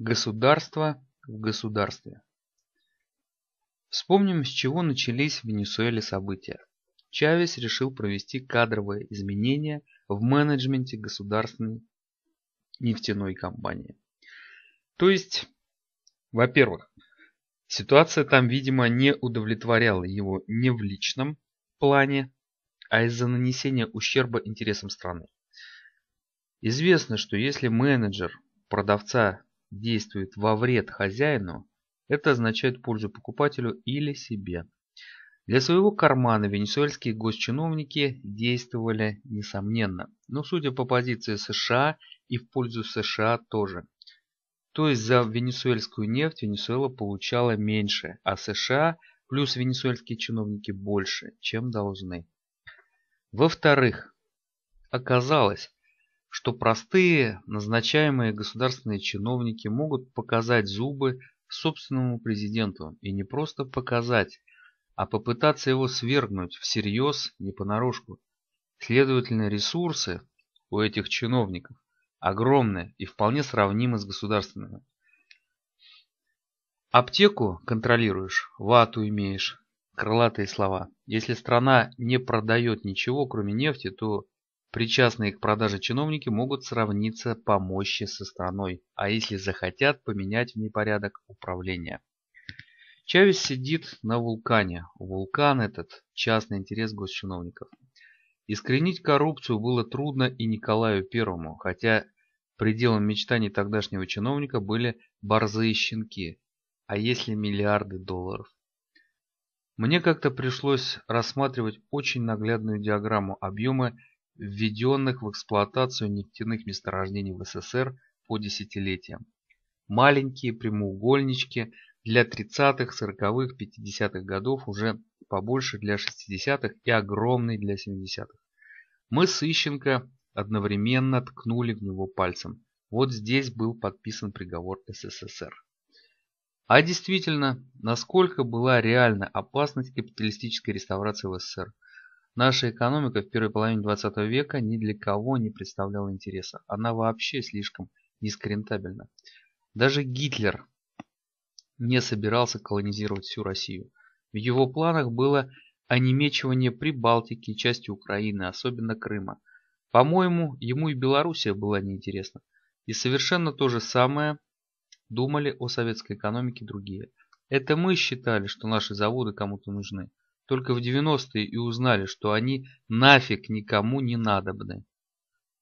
Государство в государстве. Вспомним, с чего начались в Венесуэле события. Чавес решил провести кадровые изменения в менеджменте государственной нефтяной компании. То есть, во-первых, ситуация там, видимо, не удовлетворяла его не в личном плане, а из-за нанесения ущерба интересам страны. Известно, что если менеджер продавца действует во вред хозяину, это означает пользу покупателю или себе. Для своего кармана венесуэльские госчиновники действовали несомненно, но судя по позиции США и в пользу США тоже. То есть за венесуэльскую нефть Венесуэла получала меньше, а США плюс венесуэльские чиновники больше, чем должны. Во-вторых, оказалось, что простые, назначаемые государственные чиновники могут показать зубы собственному президенту и не просто показать, а попытаться его свергнуть всерьез, не понарошку. Следовательно, ресурсы у этих чиновников огромны и вполне сравнимы с государственными. Аптеку контролируешь, вату имеешь. Крылатые слова. Если страна не продает ничего, кроме нефти, то Причастные к продаже чиновники могут сравниться по мощи со страной, а если захотят, поменять в ней управления. Чавес сидит на вулкане. Вулкан этот – частный интерес госчиновников. Искоренить коррупцию было трудно и Николаю Первому, хотя пределом мечтаний тогдашнего чиновника были борзые щенки, а если миллиарды долларов. Мне как-то пришлось рассматривать очень наглядную диаграмму объема введенных в эксплуатацию нефтяных месторождений в СССР по десятилетиям. Маленькие прямоугольнички для 30-х, 40-х, 50-х годов, уже побольше для 60-х и огромный для 70-х. Мы с Ищенко одновременно ткнули в него пальцем. Вот здесь был подписан приговор СССР. А действительно, насколько была реальна опасность капиталистической реставрации в СССР – Наша экономика в первой половине 20 века ни для кого не представляла интереса. Она вообще слишком низкорентабельна. Даже Гитлер не собирался колонизировать всю Россию. В его планах было онемечивание Прибалтики части Украины, особенно Крыма. По-моему, ему и Белоруссия была неинтересна. И совершенно то же самое думали о советской экономике другие. Это мы считали, что наши заводы кому-то нужны только в 90-е и узнали, что они нафиг никому не надобны.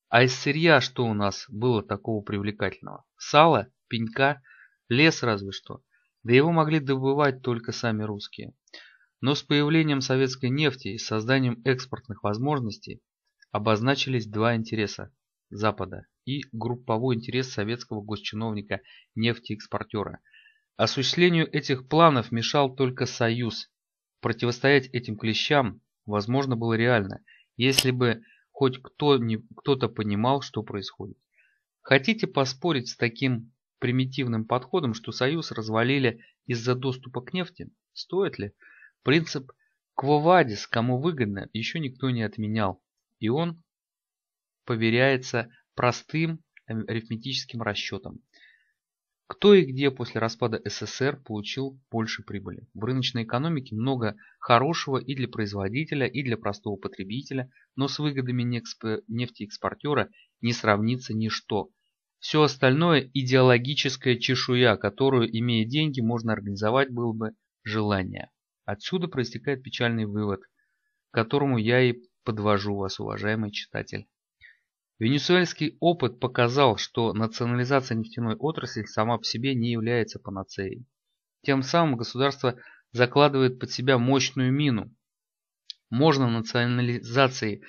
А из сырья что у нас было такого привлекательного? Сало, пенька, лес разве что. Да его могли добывать только сами русские. Но с появлением советской нефти и созданием экспортных возможностей обозначились два интереса Запада и групповой интерес советского госчиновника-нефтеэкспортера. Осуществлению этих планов мешал только Союз Противостоять этим клещам возможно было реально, если бы хоть кто-то понимал, что происходит. Хотите поспорить с таким примитивным подходом, что Союз развалили из-за доступа к нефти? Стоит ли? Принцип «квовадис» кому выгодно еще никто не отменял, и он поверяется простым э, арифметическим расчетом. Кто и где после распада СССР получил больше прибыли? В рыночной экономике много хорошего и для производителя, и для простого потребителя, но с выгодами нефтеэкспортера не сравнится ничто. Все остальное – идеологическая чешуя, которую, имея деньги, можно организовать было бы желание. Отсюда проистекает печальный вывод, к которому я и подвожу вас, уважаемый читатель. Венесуэльский опыт показал, что национализация нефтяной отрасли сама по себе не является панацеей. Тем самым государство закладывает под себя мощную мину. Можно национализацией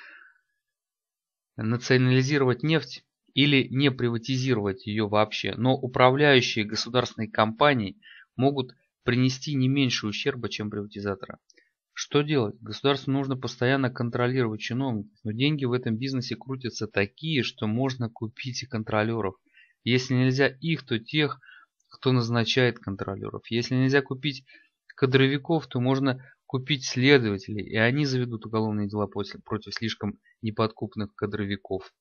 национализировать нефть или не приватизировать ее вообще, но управляющие государственные компании могут принести не меньше ущерба, чем приватизатора. Что делать? Государству нужно постоянно контролировать чиновников, но деньги в этом бизнесе крутятся такие, что можно купить и контролеров. Если нельзя их, то тех, кто назначает контролеров. Если нельзя купить кадровиков, то можно купить следователей, и они заведут уголовные дела против слишком неподкупных кадровиков.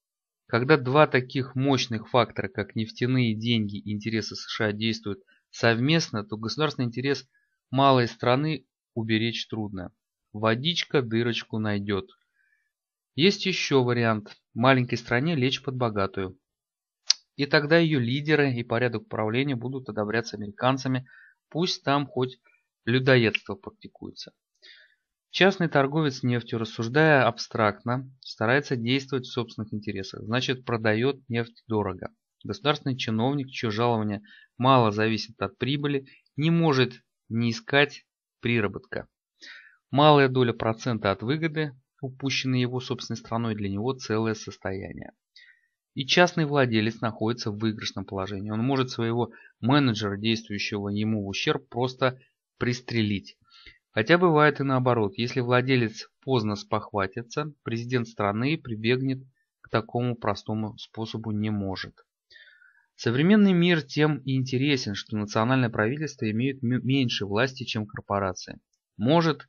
Когда два таких мощных фактора, как нефтяные деньги и интересы США действуют совместно, то государственный интерес малой страны уберечь трудно. Водичка дырочку найдет. Есть еще вариант. Маленькой стране лечь под богатую. И тогда ее лидеры и порядок управления будут одобряться американцами. Пусть там хоть людоедство практикуется. Частный торговец нефтью, рассуждая абстрактно, старается действовать в собственных интересах. Значит, продает нефть дорого. Государственный чиновник, чье жалование мало зависит от прибыли, не может не искать приработка. Малая доля процента от выгоды, упущенной его собственной страной, для него целое состояние. И частный владелец находится в выигрышном положении. Он может своего менеджера, действующего ему в ущерб, просто пристрелить. Хотя бывает и наоборот. Если владелец поздно спохватится, президент страны прибегнет к такому простому способу не может. Современный мир тем и интересен, что национальное правительство имеет меньше власти, чем корпорация. Может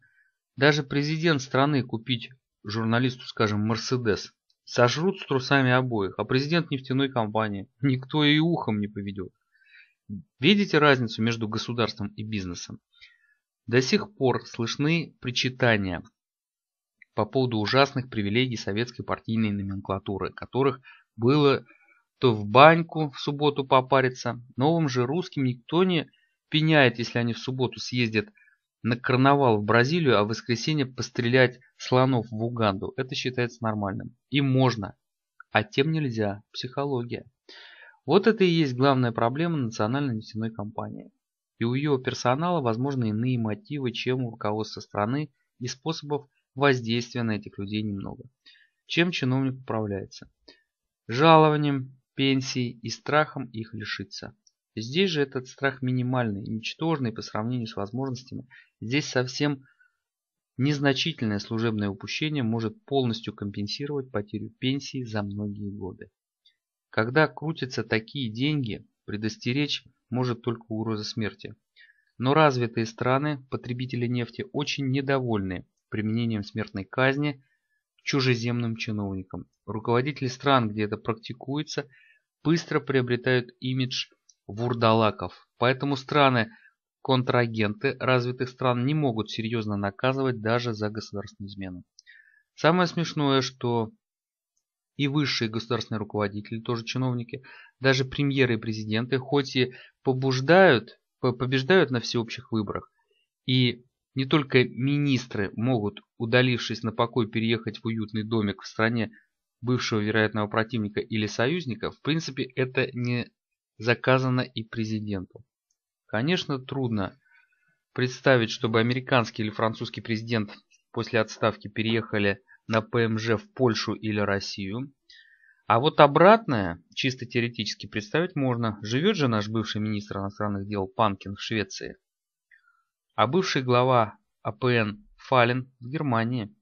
даже президент страны купить журналисту, скажем, Мерседес. Сожрут с трусами обоих, а президент нефтяной компании никто и ухом не поведет. Видите разницу между государством и бизнесом? До сих пор слышны причитания по поводу ужасных привилегий советской партийной номенклатуры, которых было то в баньку в субботу попарится. Новым же русским никто не пеняет, если они в субботу съездят на карнавал в Бразилию, а в воскресенье пострелять слонов в Уганду. Это считается нормальным. И можно. А тем нельзя. Психология. Вот это и есть главная проблема национальной нефтяной компании. И у ее персонала возможны иные мотивы, чем у руководства страны, и способов воздействия на этих людей немного. Чем чиновник управляется? Жалованием, пенсии и страхом их лишиться. Здесь же этот страх минимальный, ничтожный по сравнению с возможностями. Здесь совсем незначительное служебное упущение может полностью компенсировать потерю пенсии за многие годы. Когда крутятся такие деньги, предостеречь может только угроза смерти. Но развитые страны, потребители нефти, очень недовольны применением смертной казни чужеземным чиновникам. Руководители стран, где это практикуется – быстро приобретают имидж вурдалаков. Поэтому страны, контрагенты развитых стран не могут серьезно наказывать даже за государственную измену. Самое смешное, что и высшие государственные руководители, тоже чиновники, даже премьеры и президенты, хоть и побуждают, побеждают на всеобщих выборах, и не только министры могут, удалившись на покой, переехать в уютный домик в стране бывшего вероятного противника или союзника, в принципе это не заказано и президенту. Конечно, трудно представить, чтобы американский или французский президент после отставки переехали на ПМЖ в Польшу или Россию. А вот обратное, чисто теоретически представить можно. Живет же наш бывший министр иностранных дел Панкин в Швеции. А бывший глава АПН Фален в Германии.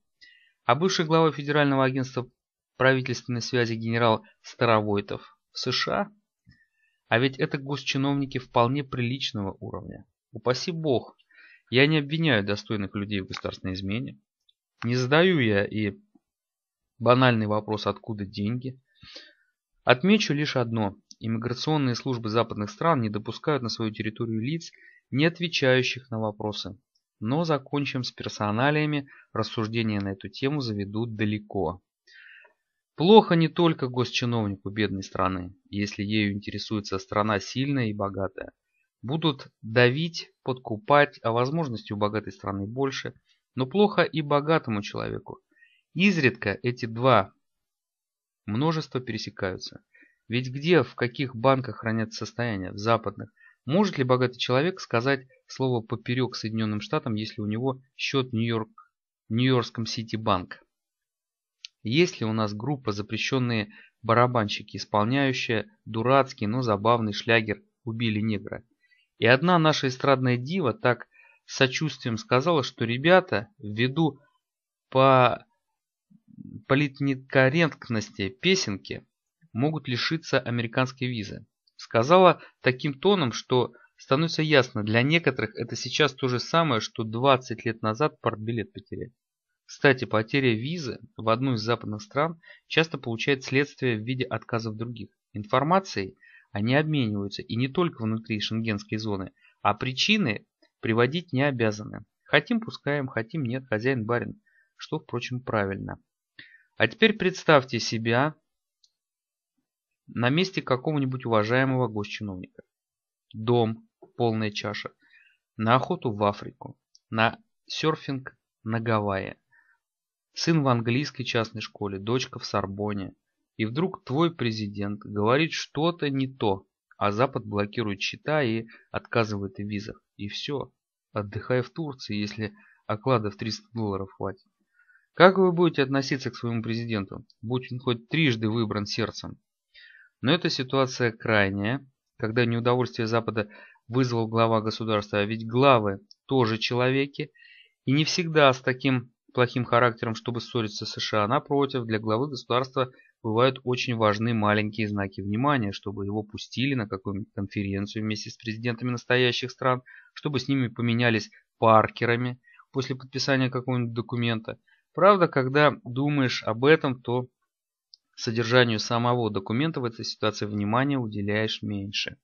А бывший глава Федерального агентства правительственной связи генерал Старовойтов в США? А ведь это госчиновники вполне приличного уровня. Упаси бог, я не обвиняю достойных людей в государственной измене. Не задаю я и банальный вопрос «откуда деньги?». Отмечу лишь одно. Иммиграционные службы западных стран не допускают на свою территорию лиц, не отвечающих на вопросы. Но закончим с персоналиями, рассуждения на эту тему заведут далеко. Плохо не только госчиновнику бедной страны, если ею интересуется страна сильная и богатая. Будут давить, подкупать, а возможности у богатой страны больше, но плохо и богатому человеку. Изредка эти два множества пересекаются. Ведь где, в каких банках хранят состояния, в западных? Может ли богатый человек сказать слово поперек Соединенным Штатам, если у него счет в нью Нью-Йоркском Сити-банк? Есть ли у нас группа запрещенные барабанщики, исполняющая дурацкий, но забавный шлягер «Убили негра». И одна наша эстрадная дива так с сочувствием сказала, что ребята, ввиду по политнекорректности песенки, могут лишиться американской визы. Сказала таким тоном, что становится ясно, для некоторых это сейчас то же самое, что 20 лет назад портбилет потерять. Кстати, потеря визы в одну из западных стран часто получает следствие в виде отказов других. Информацией они обмениваются и не только внутри шенгенской зоны, а причины приводить не обязаны. Хотим пускаем, хотим нет, хозяин барин, что, впрочем, правильно. А теперь представьте себя на месте какого-нибудь уважаемого госчиновника. Дом, полная чаша, на охоту в Африку, на серфинг на Гавайи. Сын в английской частной школе, дочка в Сорбоне. И вдруг твой президент говорит что-то не то, а Запад блокирует счета и отказывает в визах. И все. Отдыхай в Турции, если оклада в 300 долларов хватит. Как вы будете относиться к своему президенту, будь он хоть трижды выбран сердцем? Но эта ситуация крайняя, когда неудовольствие Запада вызвал глава государства, а ведь главы тоже человеки, и не всегда с таким плохим характером, чтобы ссориться с США. Напротив, для главы государства бывают очень важны маленькие знаки внимания, чтобы его пустили на какую-нибудь конференцию вместе с президентами настоящих стран, чтобы с ними поменялись паркерами после подписания какого-нибудь документа. Правда, когда думаешь об этом, то содержанию самого документа в этой ситуации внимания уделяешь меньше.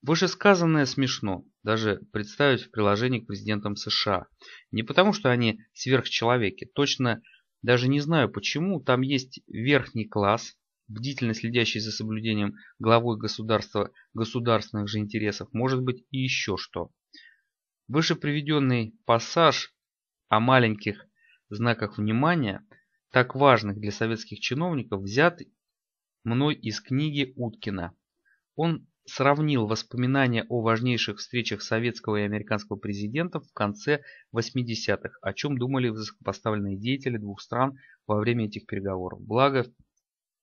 Вышесказанное смешно даже представить в приложении к президентам США. Не потому, что они сверхчеловеки. Точно даже не знаю почему. Там есть верхний класс, бдительно следящий за соблюдением главой государства государственных же интересов. Может быть и еще что. Выше приведенный пассаж о маленьких знаках внимания, так важных для советских чиновников, взят мной из книги Уткина. Он сравнил воспоминания о важнейших встречах советского и американского президентов в конце 80-х, о чем думали высокопоставленные деятели двух стран во время этих переговоров. Благо,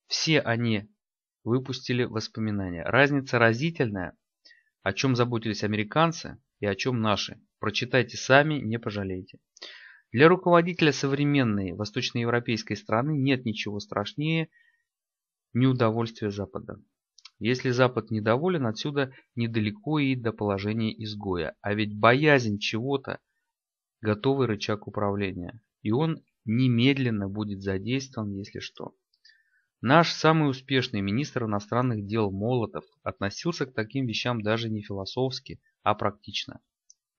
все они выпустили воспоминания. Разница разительная, о чем заботились американцы и о чем наши. Прочитайте сами, не пожалеете. Для руководителя современной восточноевропейской страны нет ничего страшнее неудовольствия Запада. Если Запад недоволен, отсюда недалеко и до положения изгоя. А ведь боязнь чего-то – готовый рычаг управления. И он немедленно будет задействован, если что. Наш самый успешный министр иностранных дел Молотов относился к таким вещам даже не философски, а практично.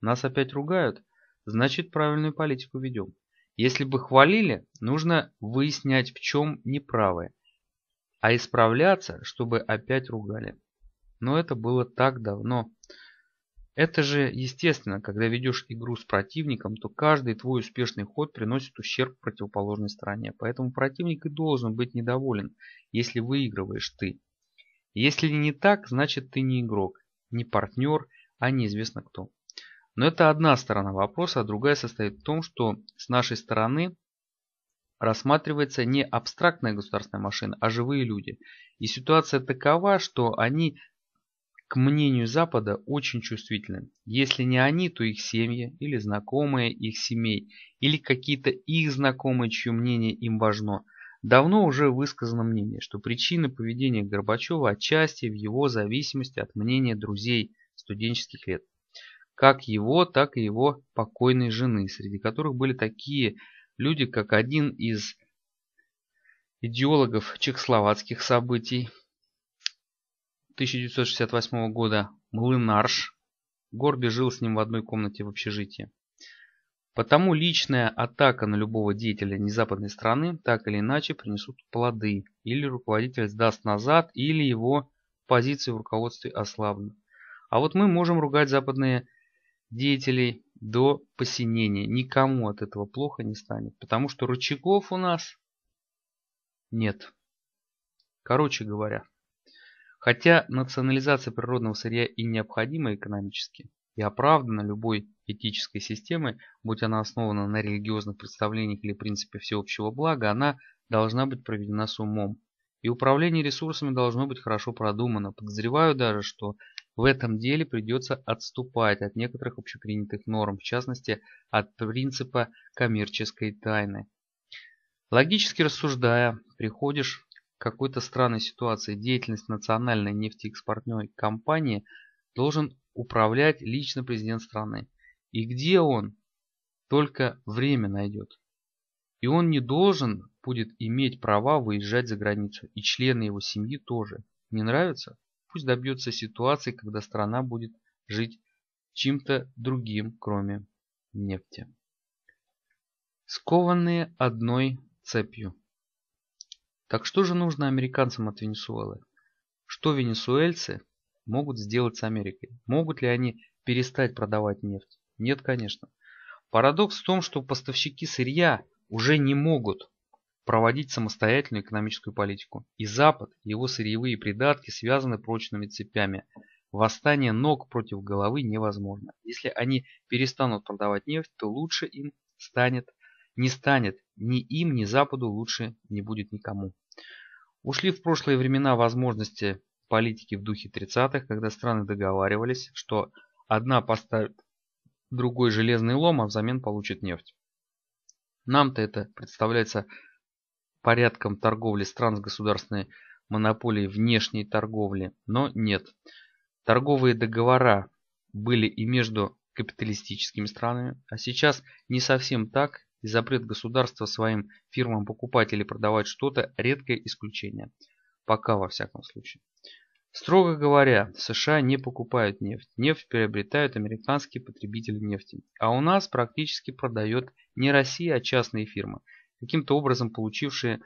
Нас опять ругают? Значит, правильную политику ведем. Если бы хвалили, нужно выяснять, в чем неправое а исправляться, чтобы опять ругали. Но это было так давно. Это же естественно, когда ведешь игру с противником, то каждый твой успешный ход приносит ущерб противоположной стороне. Поэтому противник и должен быть недоволен, если выигрываешь ты. Если не так, значит ты не игрок, не партнер, а неизвестно кто. Но это одна сторона вопроса, а другая состоит в том, что с нашей стороны рассматривается не абстрактная государственная машина, а живые люди. И ситуация такова, что они к мнению Запада очень чувствительны. Если не они, то их семьи или знакомые их семей, или какие-то их знакомые, чье мнение им важно. Давно уже высказано мнение, что причины поведения Горбачева отчасти в его зависимости от мнения друзей студенческих лет. Как его, так и его покойной жены, среди которых были такие люди как один из идеологов чехословацких событий 1968 года Млынарш. Горби жил с ним в одной комнате в общежитии. Потому личная атака на любого деятеля незападной страны так или иначе принесут плоды. Или руководитель сдаст назад, или его позиции в руководстве ослабнут. А вот мы можем ругать западные деятелей до посинения. Никому от этого плохо не станет, потому что рычагов у нас нет. Короче говоря, хотя национализация природного сырья и необходима экономически, и оправдана любой этической системой, будь она основана на религиозных представлениях или принципе всеобщего блага, она должна быть проведена с умом. И управление ресурсами должно быть хорошо продумано. Подозреваю даже, что в этом деле придется отступать от некоторых общепринятых норм, в частности, от принципа коммерческой тайны. Логически рассуждая, приходишь к какой-то странной ситуации. Деятельность национальной нефтеэкспортной компании должен управлять лично президент страны. И где он? Только время найдет. И он не должен будет иметь права выезжать за границу. И члены его семьи тоже. Не нравится? пусть добьется ситуации, когда страна будет жить чем-то другим, кроме нефти. Скованные одной цепью. Так что же нужно американцам от Венесуэлы? Что венесуэльцы могут сделать с Америкой? Могут ли они перестать продавать нефть? Нет, конечно. Парадокс в том, что поставщики сырья уже не могут проводить самостоятельную экономическую политику. И Запад, его сырьевые придатки связаны прочными цепями. Восстание ног против головы невозможно. Если они перестанут продавать нефть, то лучше им станет, не станет ни им, ни Западу лучше не будет никому. Ушли в прошлые времена возможности политики в духе 30-х, когда страны договаривались, что одна поставит другой железный лом, а взамен получит нефть. Нам-то это представляется порядком торговли стран с государственной монополией внешней торговли, но нет. Торговые договора были и между капиталистическими странами, а сейчас не совсем так, и запрет государства своим фирмам покупать или продавать что-то – редкое исключение. Пока, во всяком случае. Строго говоря, США не покупают нефть. Нефть приобретают американские потребители нефти. А у нас практически продает не Россия, а частные фирмы – каким-то образом получившие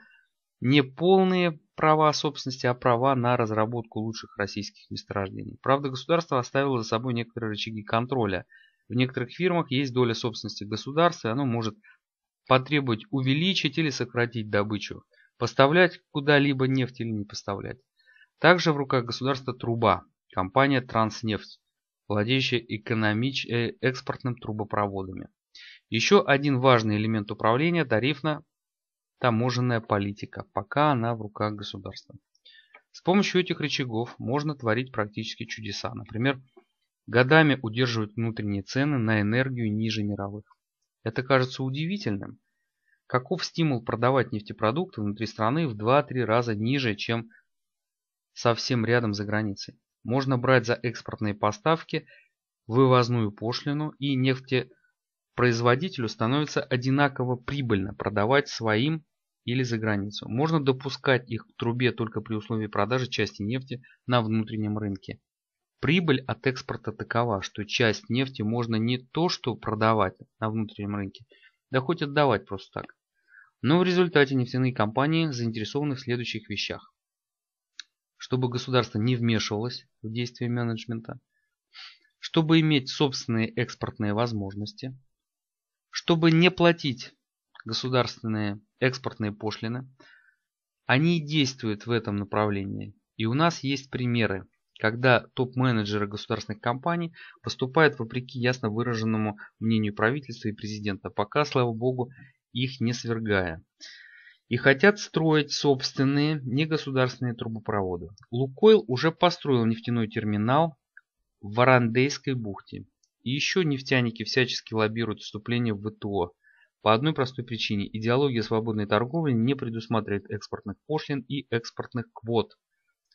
не полные права собственности, а права на разработку лучших российских месторождений. Правда, государство оставило за собой некоторые рычаги контроля. В некоторых фирмах есть доля собственности государства, и оно может потребовать увеличить или сократить добычу, поставлять куда-либо нефть или не поставлять. Также в руках государства труба, компания «Транснефть», владеющая экономич... Э, экспортным трубопроводами. Еще один важный элемент управления – тарифно-таможенная политика, пока она в руках государства. С помощью этих рычагов можно творить практически чудеса. Например, годами удерживают внутренние цены на энергию ниже мировых. Это кажется удивительным. Каков стимул продавать нефтепродукты внутри страны в 2-3 раза ниже, чем совсем рядом за границей? Можно брать за экспортные поставки, вывозную пошлину и нефтепродукты производителю становится одинаково прибыльно продавать своим или за границу. Можно допускать их к трубе только при условии продажи части нефти на внутреннем рынке. Прибыль от экспорта такова, что часть нефти можно не то что продавать на внутреннем рынке, да хоть отдавать просто так. Но в результате нефтяные компании заинтересованы в следующих вещах. Чтобы государство не вмешивалось в действия менеджмента, чтобы иметь собственные экспортные возможности, чтобы не платить государственные экспортные пошлины, они действуют в этом направлении. И у нас есть примеры, когда топ-менеджеры государственных компаний поступают вопреки ясно выраженному мнению правительства и президента, пока, слава богу, их не свергая. И хотят строить собственные негосударственные трубопроводы. Лукойл уже построил нефтяной терминал в Варандейской бухте. И еще нефтяники всячески лоббируют вступление в ВТО. По одной простой причине – идеология свободной торговли не предусматривает экспортных пошлин и экспортных квот,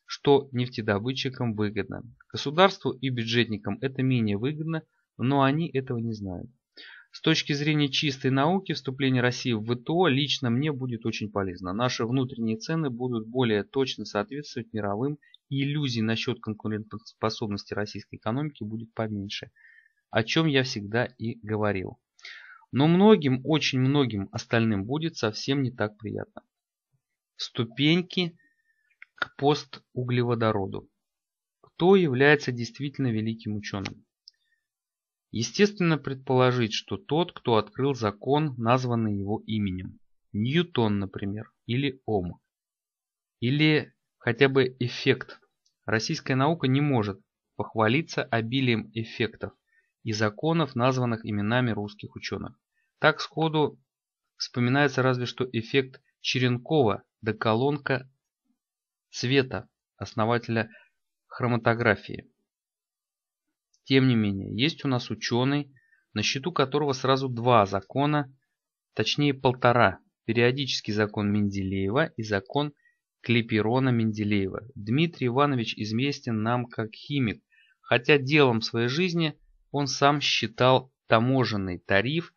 что нефтедобытчикам выгодно. Государству и бюджетникам это менее выгодно, но они этого не знают. С точки зрения чистой науки, вступление России в ВТО лично мне будет очень полезно. Наши внутренние цены будут более точно соответствовать мировым, и иллюзий насчет конкурентоспособности российской экономики будет поменьше о чем я всегда и говорил. Но многим, очень многим остальным будет совсем не так приятно. Ступеньки к постуглеводороду. Кто является действительно великим ученым? Естественно предположить, что тот, кто открыл закон, названный его именем. Ньютон, например, или Ом. Или хотя бы эффект. Российская наука не может похвалиться обилием эффектов и законов, названных именами русских ученых. Так сходу вспоминается разве что эффект Черенкова да колонка цвета, основателя хроматографии. Тем не менее, есть у нас ученый, на счету которого сразу два закона, точнее полтора, периодический закон Менделеева и закон Клеперона Менделеева. Дмитрий Иванович известен нам как химик, хотя делом своей жизни – он сам считал таможенный тариф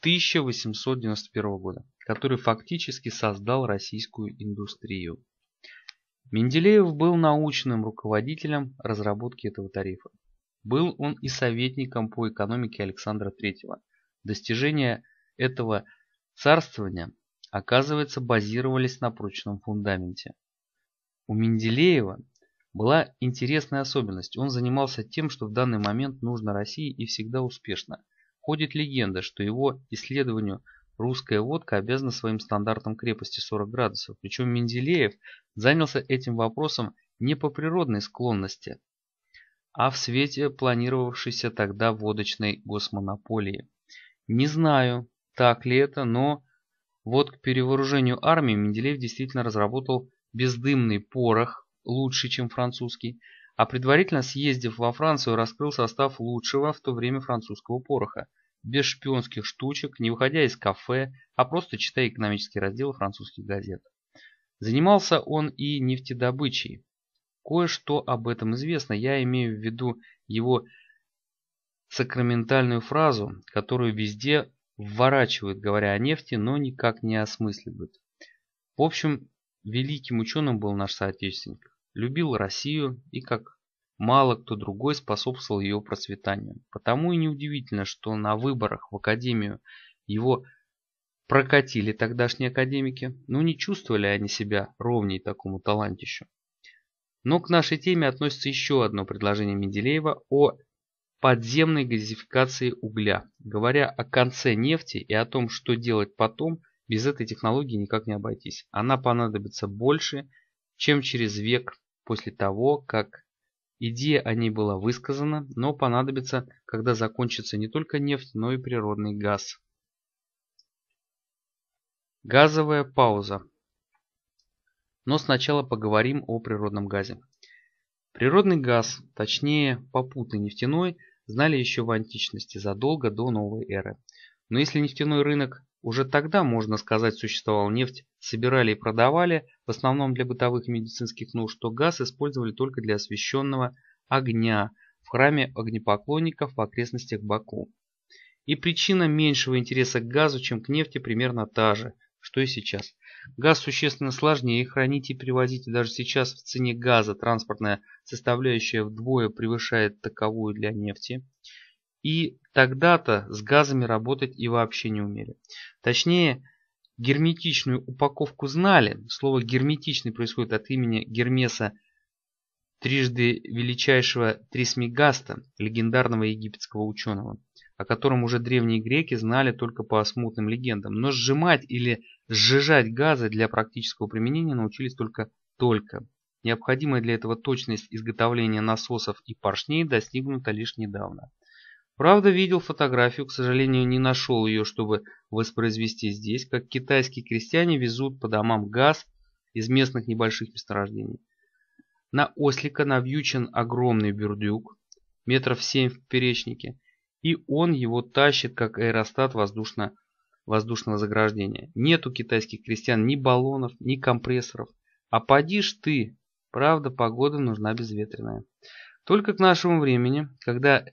1891 года, который фактически создал российскую индустрию. Менделеев был научным руководителем разработки этого тарифа. Был он и советником по экономике Александра III. Достижения этого царствования, оказывается, базировались на прочном фундаменте. У Менделеева была интересная особенность. Он занимался тем, что в данный момент нужно России и всегда успешно. Ходит легенда, что его исследованию русская водка обязана своим стандартам крепости 40 градусов. Причем Менделеев занялся этим вопросом не по природной склонности, а в свете планировавшейся тогда водочной госмонополии. Не знаю, так ли это, но вот к перевооружению армии Менделеев действительно разработал бездымный порох, лучше, чем французский, а предварительно съездив во Францию, раскрыл состав лучшего в то время французского пороха, без шпионских штучек, не выходя из кафе, а просто читая экономические разделы французских газет. Занимался он и нефтедобычей. Кое-что об этом известно, я имею в виду его сакраментальную фразу, которую везде вворачивают, говоря о нефти, но никак не осмысливают. В общем, великим ученым был наш соотечественник любил Россию и как мало кто другой способствовал ее процветанию. Потому и неудивительно, что на выборах в Академию его прокатили тогдашние академики, но ну, не чувствовали они себя ровней такому талантищу. Но к нашей теме относится еще одно предложение Менделеева о подземной газификации угля. Говоря о конце нефти и о том, что делать потом, без этой технологии никак не обойтись. Она понадобится больше, чем через век после того, как идея о ней была высказана, но понадобится, когда закончится не только нефть, но и природный газ. Газовая пауза. Но сначала поговорим о природном газе. Природный газ, точнее попутный нефтяной, знали еще в античности задолго до новой эры. Но если нефтяной рынок уже тогда, можно сказать, существовал нефть, собирали и продавали, в основном для бытовых и медицинских нужд, то газ использовали только для освещенного огня в храме огнепоклонников в окрестностях Баку. И причина меньшего интереса к газу, чем к нефти, примерно та же, что и сейчас. Газ существенно сложнее хранить и привозить, и даже сейчас в цене газа транспортная составляющая вдвое превышает таковую для нефти. И тогда-то с газами работать и вообще не умели. Точнее, герметичную упаковку знали. Слово «герметичный» происходит от имени Гермеса, трижды величайшего Трисмегаста, легендарного египетского ученого, о котором уже древние греки знали только по смутным легендам. Но сжимать или сжижать газы для практического применения научились только-только. Необходимая для этого точность изготовления насосов и поршней достигнута лишь недавно – Правда, видел фотографию, к сожалению, не нашел ее, чтобы воспроизвести здесь, как китайские крестьяне везут по домам газ из местных небольших месторождений. На ослика навьючен огромный бюрдюк, метров семь в перечнике, и он его тащит, как аэростат воздушно, воздушного заграждения. Нет у китайских крестьян ни баллонов, ни компрессоров. А подишь ты, правда, погода нужна безветренная. Только к нашему времени, когда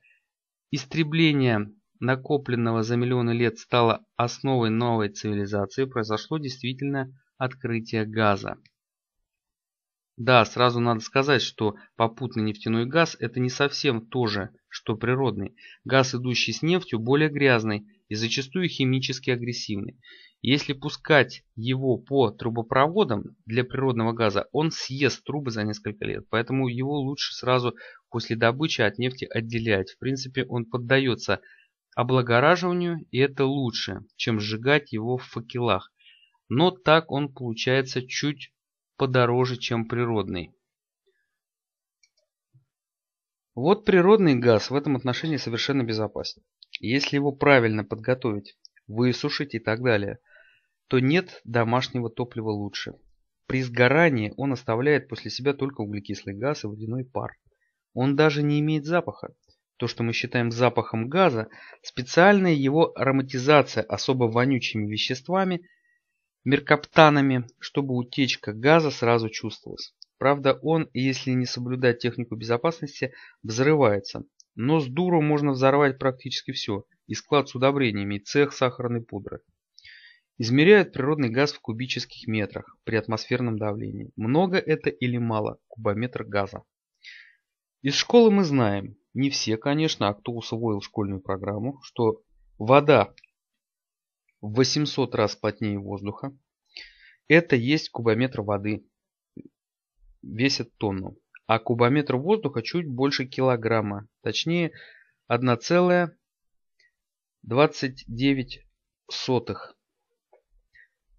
истребление накопленного за миллионы лет стало основой новой цивилизации, произошло действительно открытие газа. Да, сразу надо сказать, что попутный нефтяной газ – это не совсем то же, что природный. Газ, идущий с нефтью, более грязный и зачастую химически агрессивный. Если пускать его по трубопроводам для природного газа, он съест трубы за несколько лет. Поэтому его лучше сразу после добычи от нефти отделять. В принципе, он поддается облагораживанию, и это лучше, чем сжигать его в факелах. Но так он получается чуть подороже, чем природный. Вот природный газ в этом отношении совершенно безопасен. Если его правильно подготовить, высушить и так далее – то нет домашнего топлива лучше. При сгорании он оставляет после себя только углекислый газ и водяной пар. Он даже не имеет запаха. То, что мы считаем запахом газа, специальная его ароматизация особо вонючими веществами, меркаптанами, чтобы утечка газа сразу чувствовалась. Правда, он, если не соблюдать технику безопасности, взрывается. Но с дуру можно взорвать практически все. И склад с удобрениями, и цех сахарной пудры. Измеряют природный газ в кубических метрах при атмосферном давлении. Много это или мало кубометр газа? Из школы мы знаем, не все, конечно, а кто усвоил школьную программу, что вода в 800 раз плотнее воздуха. Это есть кубометр воды, весит тонну. А кубометр воздуха чуть больше килограмма, точнее 1,29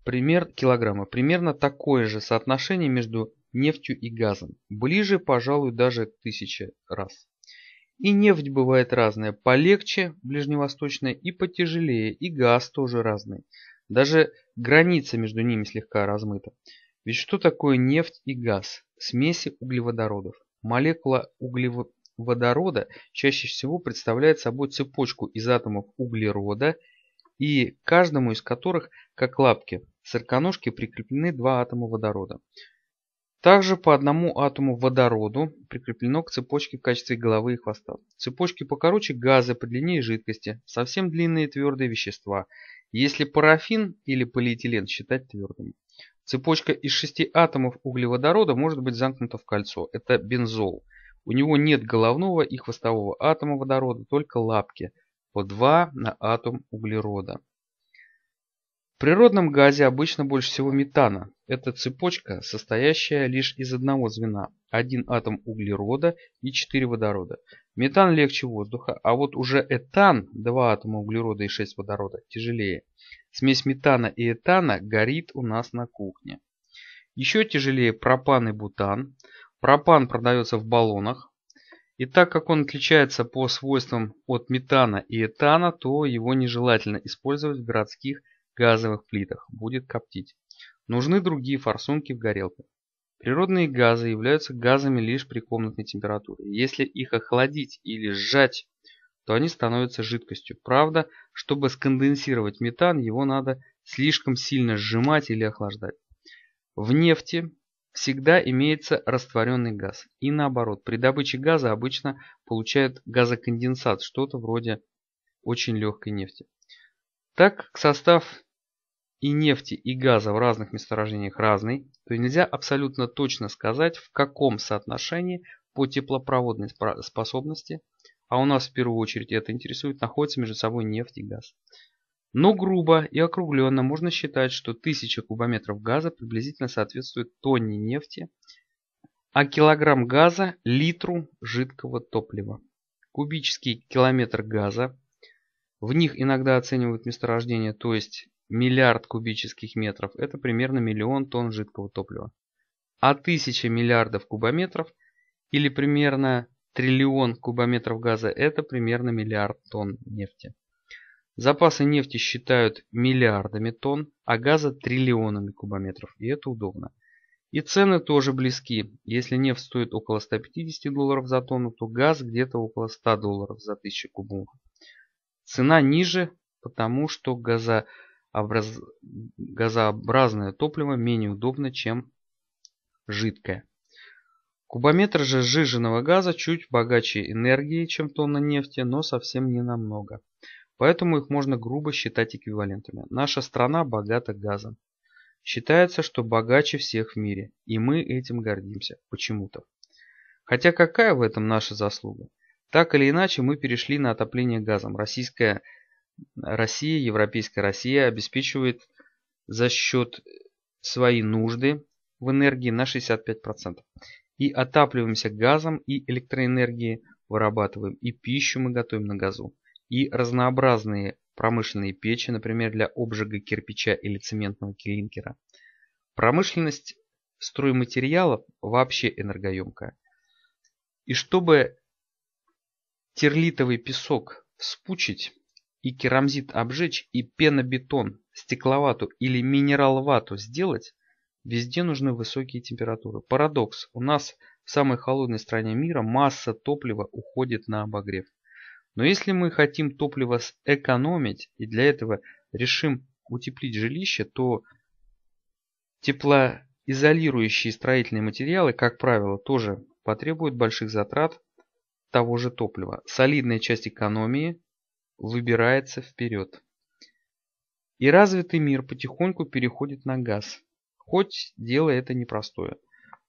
пример, килограмма. Примерно такое же соотношение между нефтью и газом. Ближе, пожалуй, даже тысячи раз. И нефть бывает разная, полегче ближневосточная и потяжелее, и газ тоже разный. Даже граница между ними слегка размыта. Ведь что такое нефть и газ? Смеси углеводородов. Молекула углеводорода чаще всего представляет собой цепочку из атомов углерода и каждому из которых, как лапки цирконожки, прикреплены два атома водорода. Также по одному атому водороду прикреплено к цепочке в качестве головы и хвоста. Цепочки покороче газы, подлиннее жидкости, совсем длинные твердые вещества, если парафин или полиэтилен считать твердым. Цепочка из шести атомов углеводорода может быть замкнута в кольцо. Это бензол. У него нет головного и хвостового атома водорода, только лапки, по 2 на атом углерода. В природном газе обычно больше всего метана. Это цепочка, состоящая лишь из одного звена, один атом углерода и четыре водорода. Метан легче воздуха, а вот уже этан, (два атома углерода и шесть водорода, тяжелее. Смесь метана и этана горит у нас на кухне. Еще тяжелее пропан и бутан. Пропан продается в баллонах, и так как он отличается по свойствам от метана и этана, то его нежелательно использовать в городских газовых плитах, будет коптить. Нужны другие форсунки в горелке. Природные газы являются газами лишь при комнатной температуре. Если их охладить или сжать, то они становятся жидкостью. Правда, чтобы сконденсировать метан, его надо слишком сильно сжимать или охлаждать. В нефти всегда имеется растворенный газ. И наоборот, при добыче газа обычно получают газоконденсат, что-то вроде очень легкой нефти. Так как состав и нефти, и газа в разных месторождениях разный, то нельзя абсолютно точно сказать, в каком соотношении по теплопроводной способности, а у нас в первую очередь это интересует, находится между собой нефть и газ. Но грубо и округленно можно считать, что 1000 кубометров газа приблизительно соответствует тонне нефти, а килограмм газа – литру жидкого топлива. Кубический километр газа, в них иногда оценивают месторождение, то есть миллиард кубических метров – это примерно миллион тонн жидкого топлива. А 1000 миллиардов кубометров или примерно триллион кубометров газа – это примерно миллиард тонн нефти. Запасы нефти считают миллиардами тонн, а газа триллионами кубометров, и это удобно. И цены тоже близки. Если нефть стоит около 150 долларов за тонну, то газ где-то около 100 долларов за 1000 кубов. Цена ниже, потому что газообраз... газообразное топливо менее удобно, чем жидкое. Кубометр же сжиженного газа чуть богаче энергии, чем тонна нефти, но совсем не намного. Поэтому их можно грубо считать эквивалентами. Наша страна богата газом. Считается, что богаче всех в мире, и мы этим гордимся почему-то. Хотя какая в этом наша заслуга? Так или иначе мы перешли на отопление газом. Российская Россия, Европейская Россия обеспечивает за счет свои нужды в энергии на 65%. И отапливаемся газом и электроэнергией вырабатываем, и пищу мы готовим на газу и разнообразные промышленные печи, например, для обжига кирпича или цементного клинкера. Промышленность стройматериалов вообще энергоемкая. И чтобы терлитовый песок вспучить и керамзит обжечь и пенобетон, стекловату или минералвату сделать, везде нужны высокие температуры. Парадокс. У нас в самой холодной стране мира масса топлива уходит на обогрев. Но если мы хотим топливо сэкономить и для этого решим утеплить жилище, то теплоизолирующие строительные материалы, как правило, тоже потребуют больших затрат того же топлива. Солидная часть экономии выбирается вперед. И развитый мир потихоньку переходит на газ, хоть дело это непростое.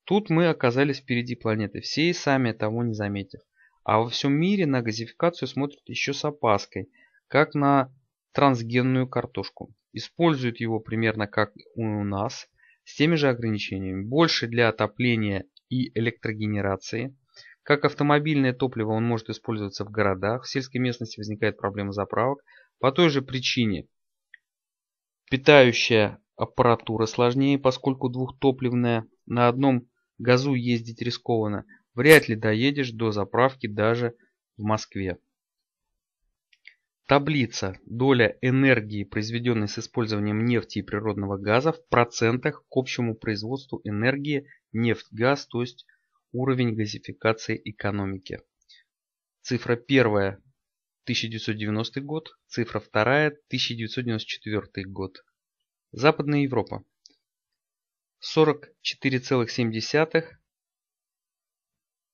Тут мы оказались впереди планеты всей, сами того не заметив. А во всем мире на газификацию смотрят еще с опаской, как на трансгенную картошку. Используют его примерно как у нас, с теми же ограничениями. Больше для отопления и электрогенерации. Как автомобильное топливо он может использоваться в городах, в сельской местности возникает проблема заправок. По той же причине питающая аппаратура сложнее, поскольку двухтопливная, на одном газу ездить рискованно вряд ли доедешь до заправки даже в Москве. Таблица «Доля энергии, произведенной с использованием нефти и природного газа в процентах к общему производству энергии нефть-газ», то есть уровень газификации экономики. Цифра первая 1990 год, цифра вторая 1994 год. Западная Европа 44,7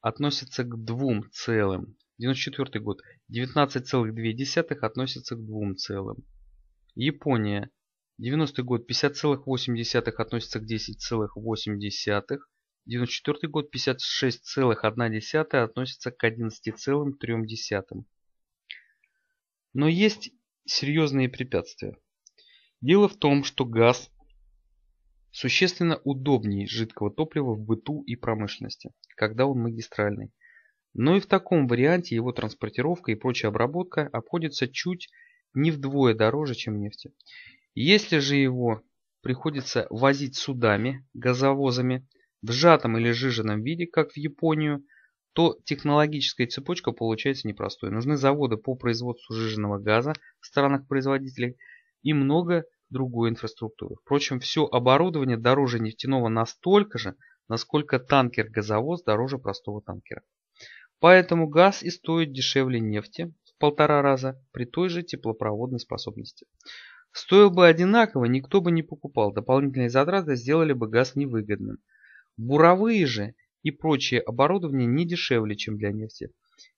относится к двум целым. 94 год. 19,2 относится к двум целым. Япония. 90 год 50,8 относится к 10,8. 94 год 56,1 относится к 11,3. Но есть серьезные препятствия. Дело в том, что газ существенно удобнее жидкого топлива в быту и промышленности, когда он магистральный. Но и в таком варианте его транспортировка и прочая обработка обходится чуть не вдвое дороже, чем нефти. Если же его приходится возить судами, газовозами, в сжатом или жиженном виде, как в Японию, то технологическая цепочка получается непростой. Нужны заводы по производству жиженного газа в странах-производителей и много другую инфраструктуру. Впрочем, все оборудование дороже нефтяного настолько же, насколько танкер-газовоз дороже простого танкера. Поэтому газ и стоит дешевле нефти в полтора раза при той же теплопроводной способности. Стоил бы одинаково, никто бы не покупал, дополнительные затраты сделали бы газ невыгодным. Буровые же и прочие оборудования не дешевле, чем для нефти.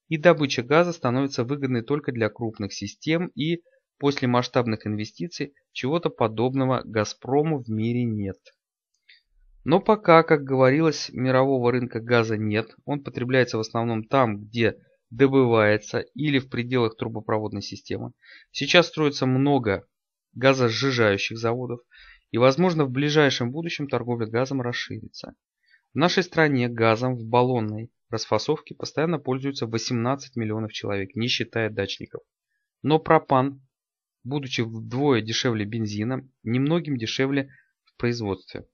И добыча газа становится выгодной только для крупных систем и После масштабных инвестиций чего-то подобного «Газпрому» в мире нет. Но пока, как говорилось, мирового рынка газа нет, он потребляется в основном там, где добывается или в пределах трубопроводной системы. Сейчас строится много газосжижающих заводов, и возможно в ближайшем будущем торговля газом расширится. В нашей стране газом в баллонной расфасовке постоянно пользуются 18 миллионов человек, не считая дачников. Но пропан будучи вдвое дешевле бензина, немногим дешевле в производстве.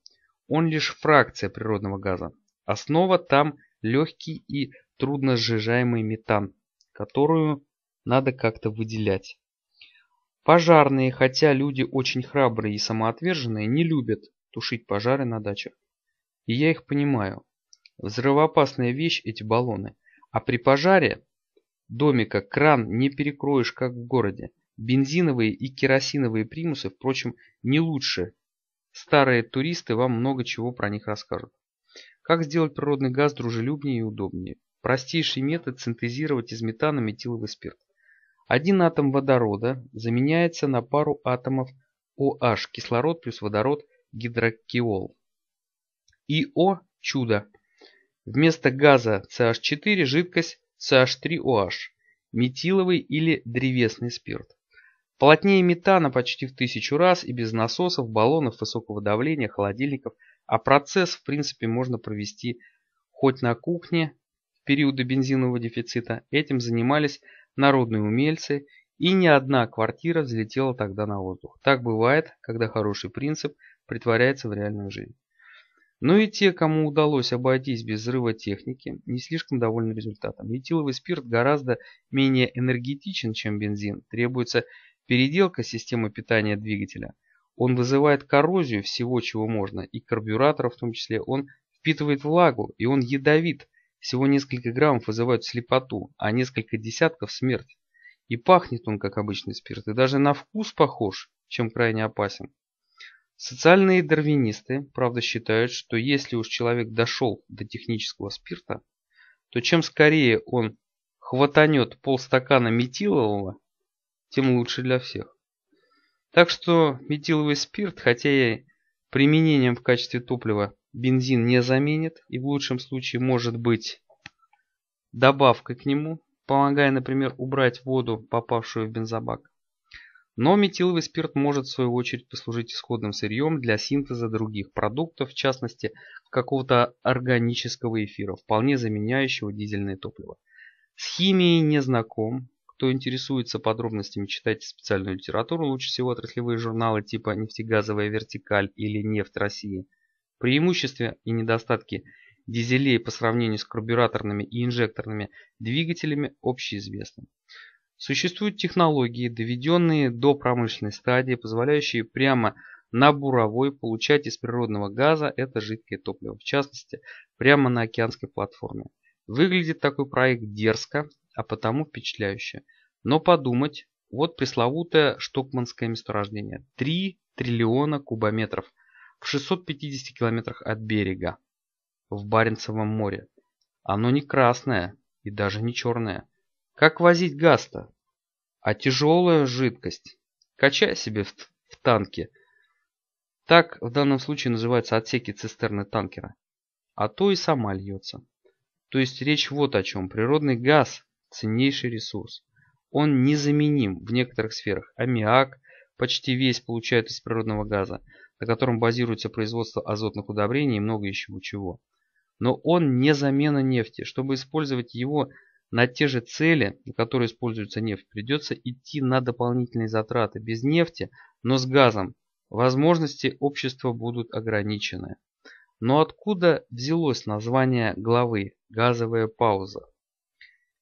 Он лишь фракция природного газа. Основа там легкий и трудно сжижаемый метан, которую надо как-то выделять. Пожарные, хотя люди очень храбрые и самоотверженные, не любят тушить пожары на дачах. И я их понимаю. Взрывоопасная вещь эти баллоны. А при пожаре домика кран не перекроешь, как в городе. Бензиновые и керосиновые примусы, впрочем, не лучше. Старые туристы вам много чего про них расскажут. Как сделать природный газ дружелюбнее и удобнее? Простейший метод синтезировать из метана метиловый спирт. Один атом водорода заменяется на пару атомов OH, кислород плюс водород, гидрокиол. И О чудо. Вместо газа CH4 жидкость CH3OH, метиловый или древесный спирт. Плотнее метана почти в тысячу раз и без насосов, баллонов высокого давления, холодильников. А процесс, в принципе, можно провести хоть на кухне в периоды бензинового дефицита. Этим занимались народные умельцы, и ни одна квартира взлетела тогда на воздух. Так бывает, когда хороший принцип притворяется в реальную жизнь. Но ну и те, кому удалось обойтись без взрыва техники, не слишком довольны результатом. Метиловый спирт гораздо менее энергетичен, чем бензин. Требуется Переделка системы питания двигателя. Он вызывает коррозию всего, чего можно, и карбюратора в том числе. Он впитывает влагу, и он ядовит. Всего несколько граммов вызывают слепоту, а несколько десятков смерть. И пахнет он, как обычный спирт, и даже на вкус похож, чем крайне опасен. Социальные дарвинисты, правда, считают, что если уж человек дошел до технического спирта, то чем скорее он хватанет полстакана метилового, тем лучше для всех. Так что метиловый спирт, хотя и применением в качестве топлива бензин не заменит и в лучшем случае может быть добавкой к нему, помогая, например, убрать воду, попавшую в бензобак. Но метиловый спирт может в свою очередь послужить исходным сырьем для синтеза других продуктов, в частности какого-то органического эфира, вполне заменяющего дизельное топливо. С химией не знаком, кто интересуется подробностями, читайте специальную литературу, лучше всего отраслевые журналы типа «Нефтегазовая вертикаль» или «Нефть России». Преимущества и недостатки дизелей по сравнению с карбюраторными и инжекторными двигателями общеизвестны. Существуют технологии, доведенные до промышленной стадии, позволяющие прямо на буровой получать из природного газа это жидкое топливо, в частности, прямо на океанской платформе. Выглядит такой проект дерзко, а потому впечатляющее. Но подумать, вот пресловутое штокманское месторождение. 3 триллиона кубометров в 650 километрах от берега в Баренцевом море. Оно не красное и даже не черное. Как возить газ-то? А тяжелая жидкость. Качай себе в, в танке. Так в данном случае называются отсеки цистерны танкера. А то и сама льется. То есть речь вот о чем. Природный газ ценнейший ресурс. Он незаменим в некоторых сферах. Аммиак почти весь получают из природного газа, на котором базируется производство азотных удобрений и много еще чего. Но он не замена нефти. Чтобы использовать его на те же цели, на которые используется нефть, придется идти на дополнительные затраты. Без нефти, но с газом, возможности общества будут ограничены. Но откуда взялось название главы «Газовая пауза»?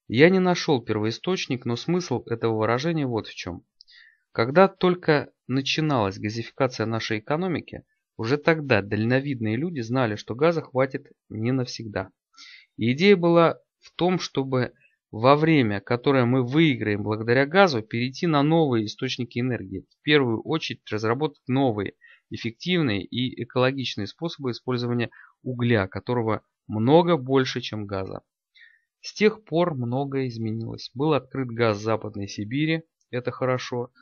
Я не нашел первоисточник, но смысл этого выражения вот в чем. Когда только начиналась газификация нашей экономики, уже тогда дальновидные люди знали, что газа хватит не навсегда. И идея была в том, чтобы во время, которое мы выиграем благодаря газу, перейти на новые источники энергии. В первую очередь разработать новые, эффективные и экологичные способы использования угля, которого много больше, чем газа. С тех пор многое изменилось. Был открыт газ Западной Сибири, это хорошо,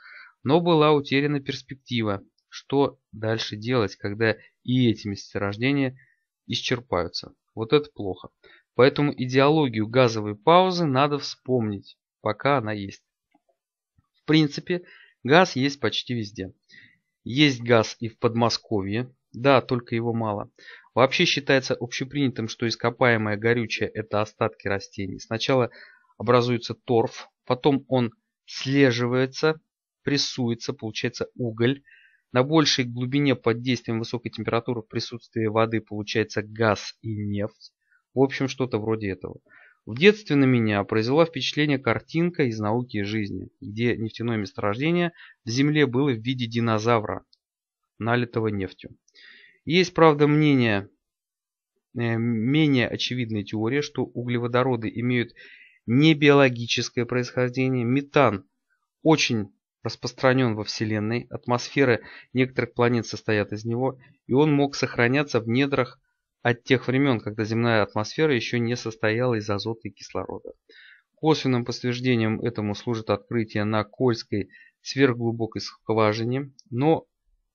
но была утеряна перспектива, что дальше делать, когда и эти месторождения исчерпаются. Вот это плохо. Поэтому идеологию газовой паузы надо вспомнить, пока она есть. В принципе, газ есть почти везде. Есть газ и в Подмосковье, да, только его мало. Вообще считается общепринятым, что ископаемое горючее – это остатки растений. Сначала образуется торф, потом он слеживается, прессуется, получается уголь. На большей глубине под действием высокой температуры в присутствии воды получается газ и нефть. В общем, что-то вроде этого. В детстве на меня произвела впечатление картинка из науки и жизни, где нефтяное месторождение в земле было в виде динозавра, налитого нефтью. Есть, правда, мнение, э, менее очевидная теория, что углеводороды имеют не биологическое происхождение. Метан очень распространен во Вселенной, атмосферы некоторых планет состоят из него, и он мог сохраняться в недрах от тех времен, когда земная атмосфера еще не состояла из азота и кислорода. Косвенным подтверждением этому служит открытие на Кольской сверхглубокой скважине, но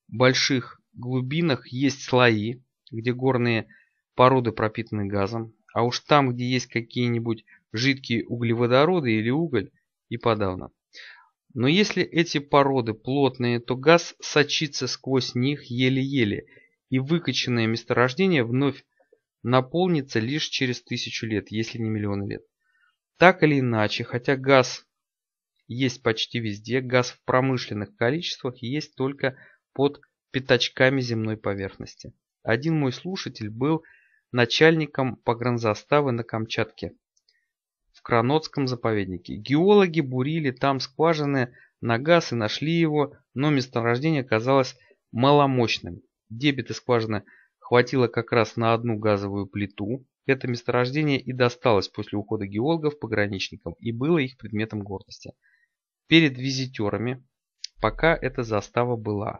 больших глубинах есть слои, где горные породы пропитаны газом, а уж там, где есть какие-нибудь жидкие углеводороды или уголь, и подавно. Но если эти породы плотные, то газ сочится сквозь них еле-еле, и выкачанное месторождение вновь наполнится лишь через тысячу лет, если не миллионы лет. Так или иначе, хотя газ есть почти везде, газ в промышленных количествах есть только под пятачками земной поверхности. Один мой слушатель был начальником погранзаставы на Камчатке в Кранотском заповеднике. Геологи бурили там скважины на газ и нашли его, но месторождение оказалось маломощным. Дебет скважины хватило как раз на одну газовую плиту. Это месторождение и досталось после ухода геологов пограничникам и было их предметом гордости. Перед визитерами пока эта застава была.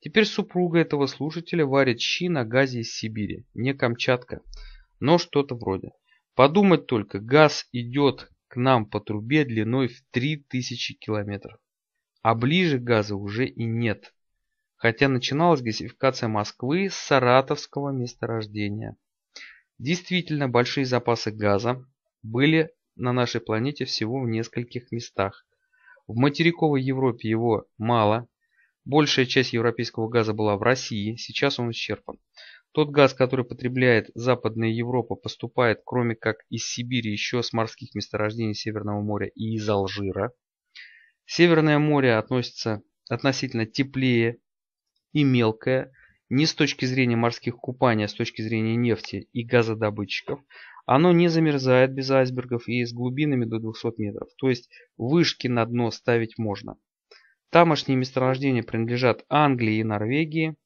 Теперь супруга этого слушателя варит щи на газе из Сибири, не Камчатка, но что-то вроде. Подумать только, газ идет к нам по трубе длиной в 3000 километров. А ближе газа уже и нет. Хотя начиналась газификация Москвы с саратовского месторождения. Действительно, большие запасы газа были на нашей планете всего в нескольких местах. В материковой Европе его мало, Большая часть европейского газа была в России, сейчас он исчерпан. Тот газ, который потребляет Западная Европа, поступает, кроме как из Сибири, еще с морских месторождений Северного моря и из Алжира. Северное море относится относительно теплее и мелкое, не с точки зрения морских купаний, а с точки зрения нефти и газодобытчиков. Оно не замерзает без айсбергов и с глубинами до 200 метров, то есть вышки на дно ставить можно – Тамошние месторождения принадлежат Англии и Норвегии.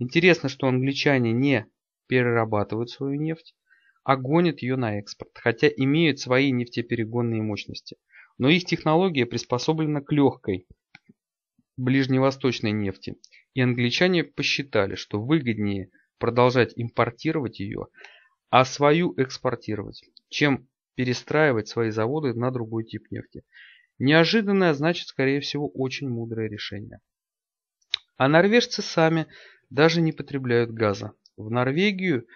Интересно, что англичане не перерабатывают свою нефть, а гонят ее на экспорт, хотя имеют свои нефтеперегонные мощности. Но их технология приспособлена к легкой ближневосточной нефти, и англичане посчитали, что выгоднее продолжать импортировать ее, а свою экспортировать, чем перестраивать свои заводы на другой тип нефти. Неожиданное, значит, скорее всего, очень мудрое решение. А норвежцы сами даже не потребляют газа. В Норвегию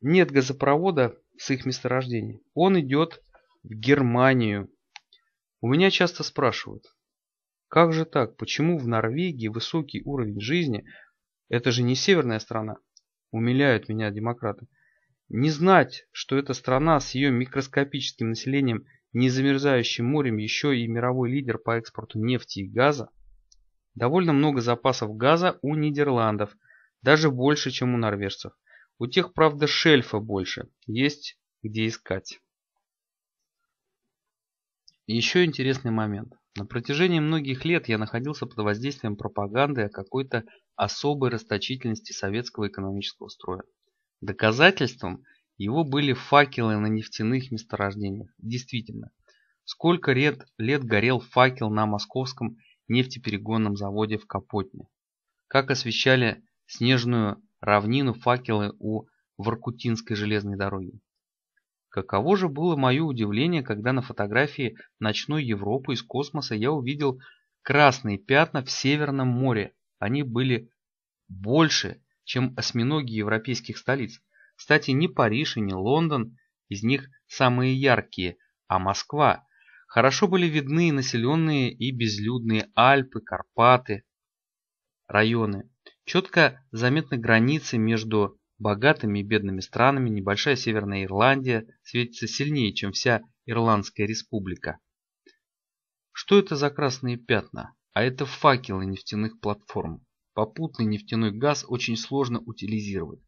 нет газопровода с их месторождений. Он идет в Германию. У меня часто спрашивают, как же так, почему в Норвегии высокий уровень жизни, это же не северная страна, умиляют меня демократы. Не знать, что эта страна с ее микроскопическим населением – незамерзающим морем еще и мировой лидер по экспорту нефти и газа, довольно много запасов газа у Нидерландов, даже больше, чем у норвежцев. У тех, правда, шельфа больше, есть где искать. Еще интересный момент. На протяжении многих лет я находился под воздействием пропаганды о какой-то особой расточительности советского экономического строя. Доказательством – его были факелы на нефтяных месторождениях. Действительно, сколько лет, лет горел факел на московском нефтеперегонном заводе в Капотне. Как освещали снежную равнину факелы у Воркутинской железной дороги. Каково же было мое удивление, когда на фотографии ночной Европы из космоса я увидел красные пятна в Северном море. Они были больше, чем осьминоги европейских столиц. Кстати, не Париж и не Лондон из них самые яркие, а Москва. Хорошо были видны населенные и безлюдные Альпы, Карпаты, районы. Четко заметны границы между богатыми и бедными странами. Небольшая Северная Ирландия светится сильнее, чем вся Ирландская республика. Что это за красные пятна? А это факелы нефтяных платформ. Попутный нефтяной газ очень сложно утилизировать.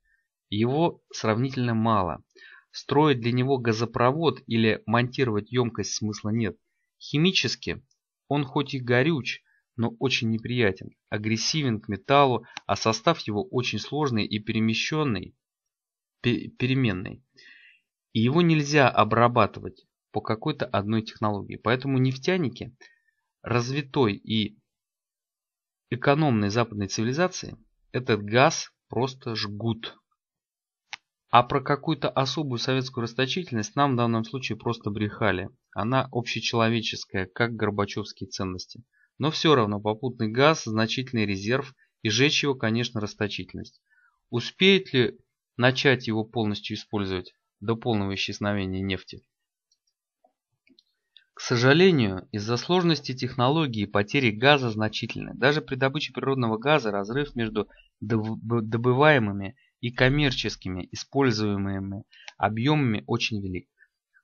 Его сравнительно мало. Строить для него газопровод или монтировать емкость смысла нет. Химически он хоть и горюч, но очень неприятен, агрессивен к металлу, а состав его очень сложный и перемещенный, переменный. И его нельзя обрабатывать по какой-то одной технологии. Поэтому нефтяники развитой и экономной западной цивилизации этот газ просто жгут. А про какую-то особую советскую расточительность нам в данном случае просто брехали. Она общечеловеческая, как горбачевские ценности. Но все равно попутный газ – значительный резерв, и жечь его, конечно, расточительность. Успеет ли начать его полностью использовать до полного исчезновения нефти? К сожалению, из-за сложности технологии потери газа значительны. Даже при добыче природного газа разрыв между добываемыми и коммерческими используемыми объемами очень велик.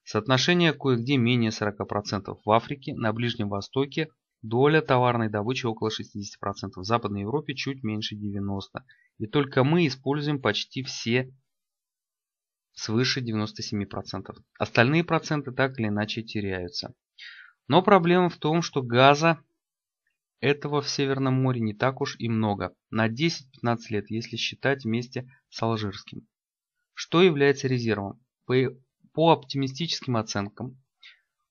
Соотношение кое-где менее 40% в Африке, на Ближнем Востоке доля товарной добычи около 60%, в Западной Европе чуть меньше 90%, и только мы используем почти все свыше 97%. Остальные проценты так или иначе теряются. Но проблема в том, что газа этого в Северном море не так уж и много, на 10-15 лет, если считать вместе с Алжирским. Что является резервом? По, по оптимистическим оценкам,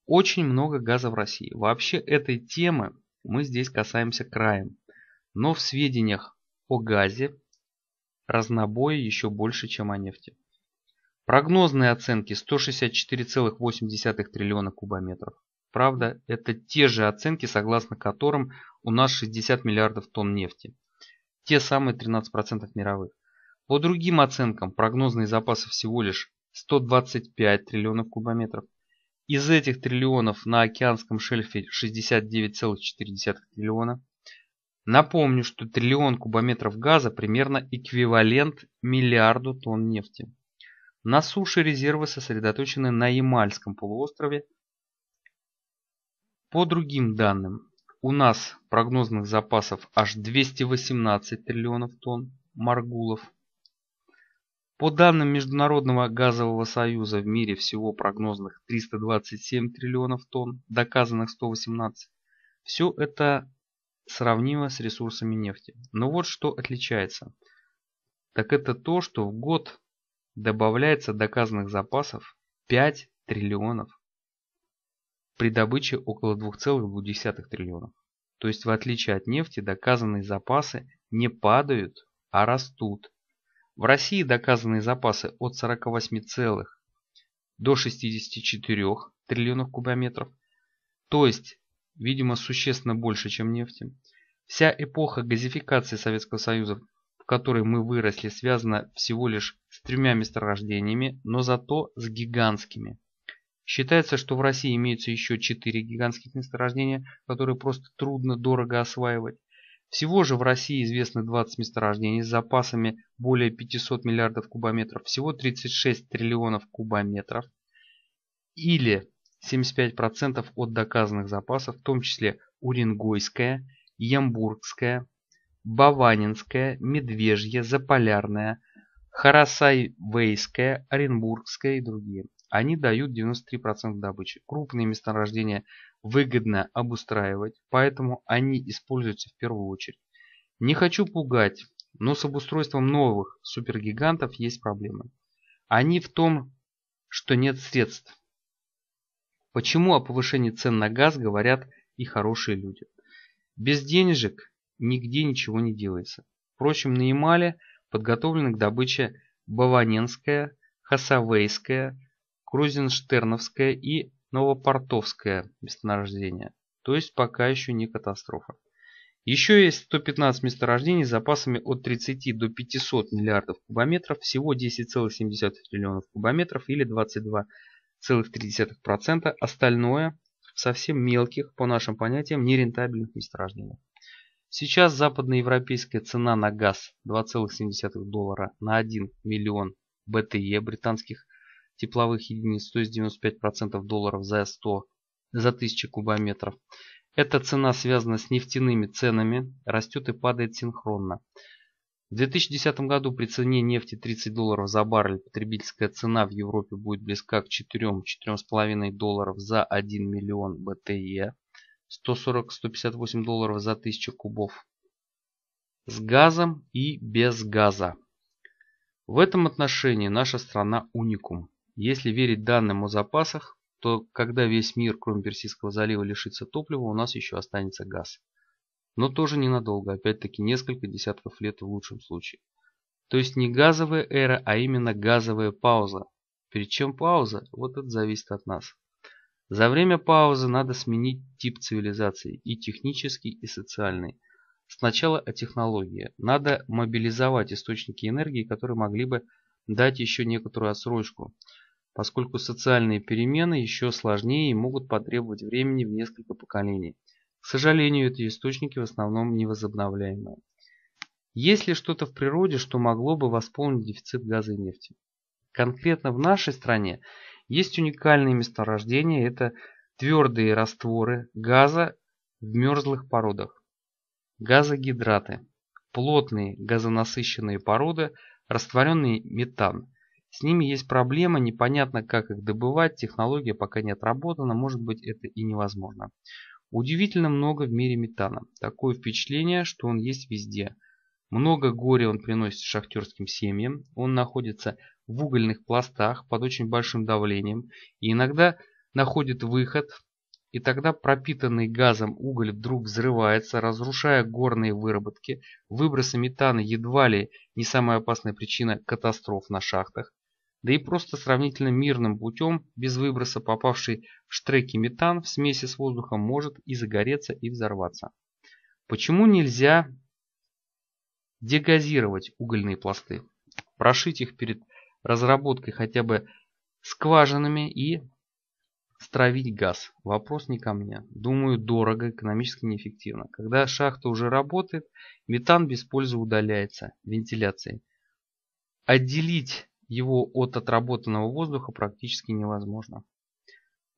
очень много газа в России. Вообще этой темы мы здесь касаемся краем. Но в сведениях о газе разнобоя еще больше, чем о нефти. Прогнозные оценки 164,8 триллиона кубометров. Правда, это те же оценки, согласно которым у нас 60 миллиардов тонн нефти, те самые 13% мировых. По другим оценкам, прогнозные запасы всего лишь 125 триллионов кубометров. Из этих триллионов на океанском шельфе 69,4 триллиона. Напомню, что триллион кубометров газа примерно эквивалент миллиарду тонн нефти. На суше резервы сосредоточены на Ямальском полуострове. По другим данным, у нас прогнозных запасов аж 218 триллионов тонн маргулов. По данным Международного газового союза в мире всего прогнозных 327 триллионов тонн, доказанных 118. Все это сравнимо с ресурсами нефти. Но вот что отличается. Так это то, что в год добавляется доказанных запасов 5 триллионов при добыче около 2,2 триллионов. То есть в отличие от нефти доказанные запасы не падают, а растут. В России доказанные запасы от 48 целых до 64 триллионов кубометров, то есть, видимо, существенно больше, чем нефти. Вся эпоха газификации Советского Союза, в которой мы выросли, связана всего лишь с тремя месторождениями, но зато с гигантскими – Считается, что в России имеются еще четыре гигантских месторождения, которые просто трудно дорого осваивать. Всего же в России известно 20 месторождений с запасами более 500 миллиардов кубометров, всего 36 триллионов кубометров или 75% от доказанных запасов, в том числе Уренгойская, Ямбургская, Баванинская, Медвежья, Заполярная, Харасайвейская, Оренбургская и другие. Они дают 93% добычи. Крупные месторождения выгодно обустраивать, поэтому они используются в первую очередь. Не хочу пугать, но с обустройством новых супергигантов есть проблемы. Они в том, что нет средств. Почему о повышении цен на газ говорят и хорошие люди? Без денежек нигде ничего не делается. Впрочем, на Ямале подготовлены к добыче Баваненская, Хасавейская, Крузенштерновское и Новопортовское месторождения, то есть пока еще не катастрофа. Еще есть 115 месторождений с запасами от 30 до 500 миллиардов кубометров, всего 10,7 триллионов кубометров или 22,3%, остальное в совсем мелких, по нашим понятиям, нерентабельных месторождениях. Сейчас западноевропейская цена на газ 2,7 доллара на 1 миллион БТЕ британских тепловых единиц, то есть 95% долларов за 100, за 1000 кубометров. Эта цена связана с нефтяными ценами, растет и падает синхронно. В 2010 году при цене нефти 30 долларов за баррель потребительская цена в Европе будет близка к 4-4,5 долларов за 1 миллион БТЕ, 140-158 долларов за 1000 кубов. С газом и без газа. В этом отношении наша страна уникум. Если верить данным о запасах, то когда весь мир, кроме Персидского залива, лишится топлива, у нас еще останется газ. Но тоже ненадолго, опять-таки несколько десятков лет в лучшем случае. То есть не газовая эра, а именно газовая пауза. Причем пауза, вот это зависит от нас. За время паузы надо сменить тип цивилизации, и технический, и социальный. Сначала о технологии. Надо мобилизовать источники энергии, которые могли бы дать еще некоторую отсрочку поскольку социальные перемены еще сложнее и могут потребовать времени в несколько поколений. К сожалению, эти источники в основном невозобновляемые. Есть ли что-то в природе, что могло бы восполнить дефицит газа и нефти? Конкретно в нашей стране есть уникальные месторождения, это твердые растворы газа в мерзлых породах, газогидраты, плотные газонасыщенные породы, растворенный метан – с ними есть проблемы, непонятно как их добывать, технология пока не отработана, может быть это и невозможно. Удивительно много в мире метана. Такое впечатление, что он есть везде. Много горя он приносит шахтерским семьям, он находится в угольных пластах под очень большим давлением и иногда находит выход, и тогда пропитанный газом уголь вдруг взрывается, разрушая горные выработки. Выбросы метана едва ли не самая опасная причина катастроф на шахтах да и просто сравнительно мирным путем, без выброса попавший в штреки метан в смеси с воздухом может и загореться, и взорваться. Почему нельзя дегазировать угольные пласты, прошить их перед разработкой хотя бы скважинами и стравить газ? Вопрос не ко мне. Думаю, дорого, экономически неэффективно. Когда шахта уже работает, метан без пользы удаляется вентиляцией. Отделить его от отработанного воздуха практически невозможно.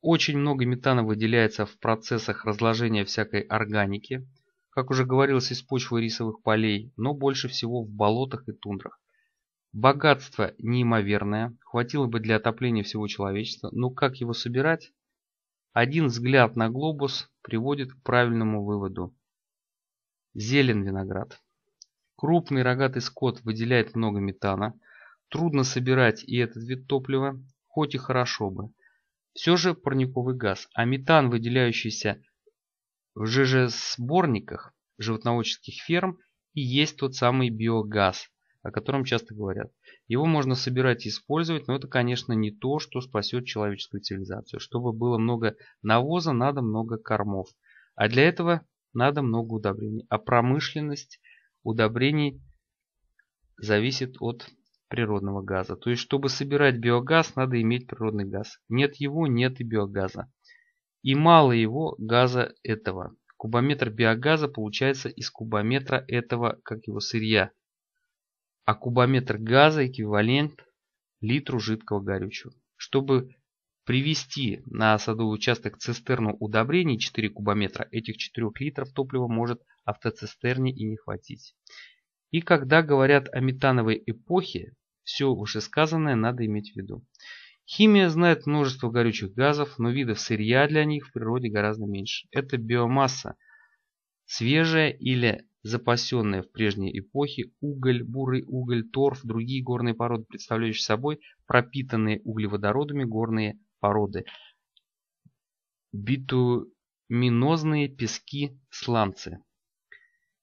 Очень много метана выделяется в процессах разложения всякой органики, как уже говорилось, из почвы рисовых полей, но больше всего в болотах и тундрах. Богатство неимоверное, хватило бы для отопления всего человечества, но как его собирать? Один взгляд на глобус приводит к правильному выводу. Зелен виноград. Крупный рогатый скот выделяет много метана, Трудно собирать и этот вид топлива, хоть и хорошо бы. Все же парниковый газ, а метан, выделяющийся в сборниках животноводческих ферм, и есть тот самый биогаз, о котором часто говорят. Его можно собирать и использовать, но это, конечно, не то, что спасет человеческую цивилизацию. Чтобы было много навоза, надо много кормов. А для этого надо много удобрений. А промышленность удобрений зависит от природного газа. То есть, чтобы собирать биогаз, надо иметь природный газ. Нет его, нет и биогаза. И мало его газа этого. Кубометр биогаза получается из кубометра этого, как его, сырья. А кубометр газа эквивалент литру жидкого горючего. Чтобы привести на садовый участок цистерну удобрений 4 кубометра, этих 4 литров топлива может автоцистерне и не хватить. И когда говорят о метановой эпохе, все вышесказанное надо иметь в виду. Химия знает множество горючих газов, но видов сырья для них в природе гораздо меньше. Это биомасса, свежая или запасенная в прежней эпохе, уголь, бурый уголь, торф, другие горные породы, представляющие собой пропитанные углеводородами горные породы. Битуминозные пески, сланцы.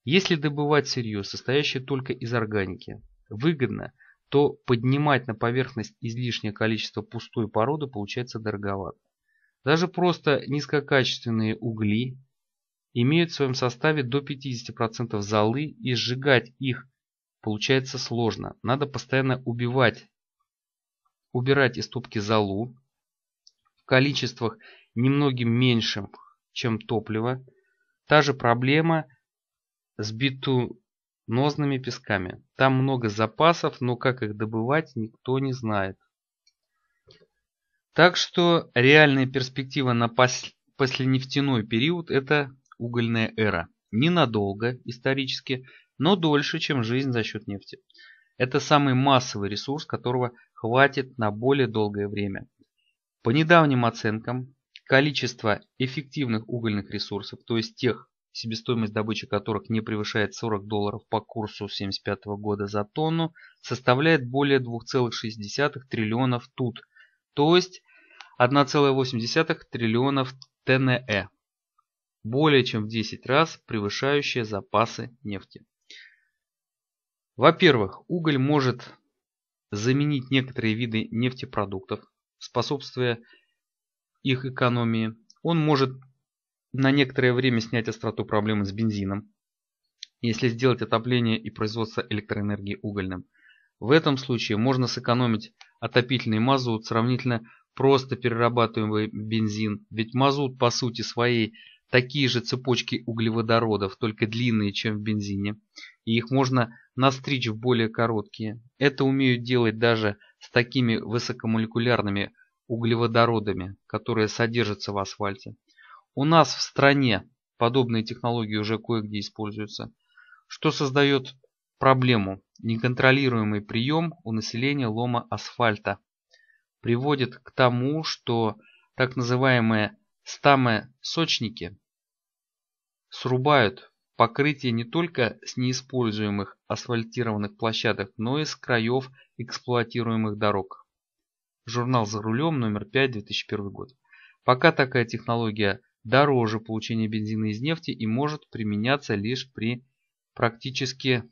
Если добывать сырье, состоящее только из органики, выгодно, то поднимать на поверхность излишнее количество пустой породы получается дороговато. Даже просто низкокачественные угли имеют в своем составе до 50% золы и сжигать их получается сложно. Надо постоянно убивать, убирать из топки золу в количествах немногим меньшим, чем топливо. Та же проблема – сбиту нозными песками. Там много запасов, но как их добывать, никто не знает. Так что реальная перспектива на посленефтяной период – это угольная эра. Ненадолго исторически, но дольше, чем жизнь за счет нефти. Это самый массовый ресурс, которого хватит на более долгое время. По недавним оценкам, количество эффективных угольных ресурсов, то есть тех, себестоимость добычи которых не превышает 40 долларов по курсу 1975 года за тонну, составляет более 2,6 триллионов тут, то есть 1,8 триллионов ТНЭ, более чем в 10 раз превышающие запасы нефти. Во-первых, уголь может заменить некоторые виды нефтепродуктов, способствуя их экономии. Он может на некоторое время снять остроту проблемы с бензином, если сделать отопление и производство электроэнергии угольным. В этом случае можно сэкономить отопительный мазут сравнительно просто перерабатываемый бензин, ведь мазут по сути своей такие же цепочки углеводородов, только длинные, чем в бензине, и их можно настричь в более короткие. Это умеют делать даже с такими высокомолекулярными углеводородами, которые содержатся в асфальте. У нас в стране подобные технологии уже кое-где используются, что создает проблему. Неконтролируемый прием у населения лома асфальта приводит к тому, что так называемые стамы-сочники срубают покрытие не только с неиспользуемых асфальтированных площадок, но и с краев эксплуатируемых дорог. Журнал «За рулем» номер 5, 2001 год. Пока такая технология дороже получения бензина из нефти и может применяться лишь при практически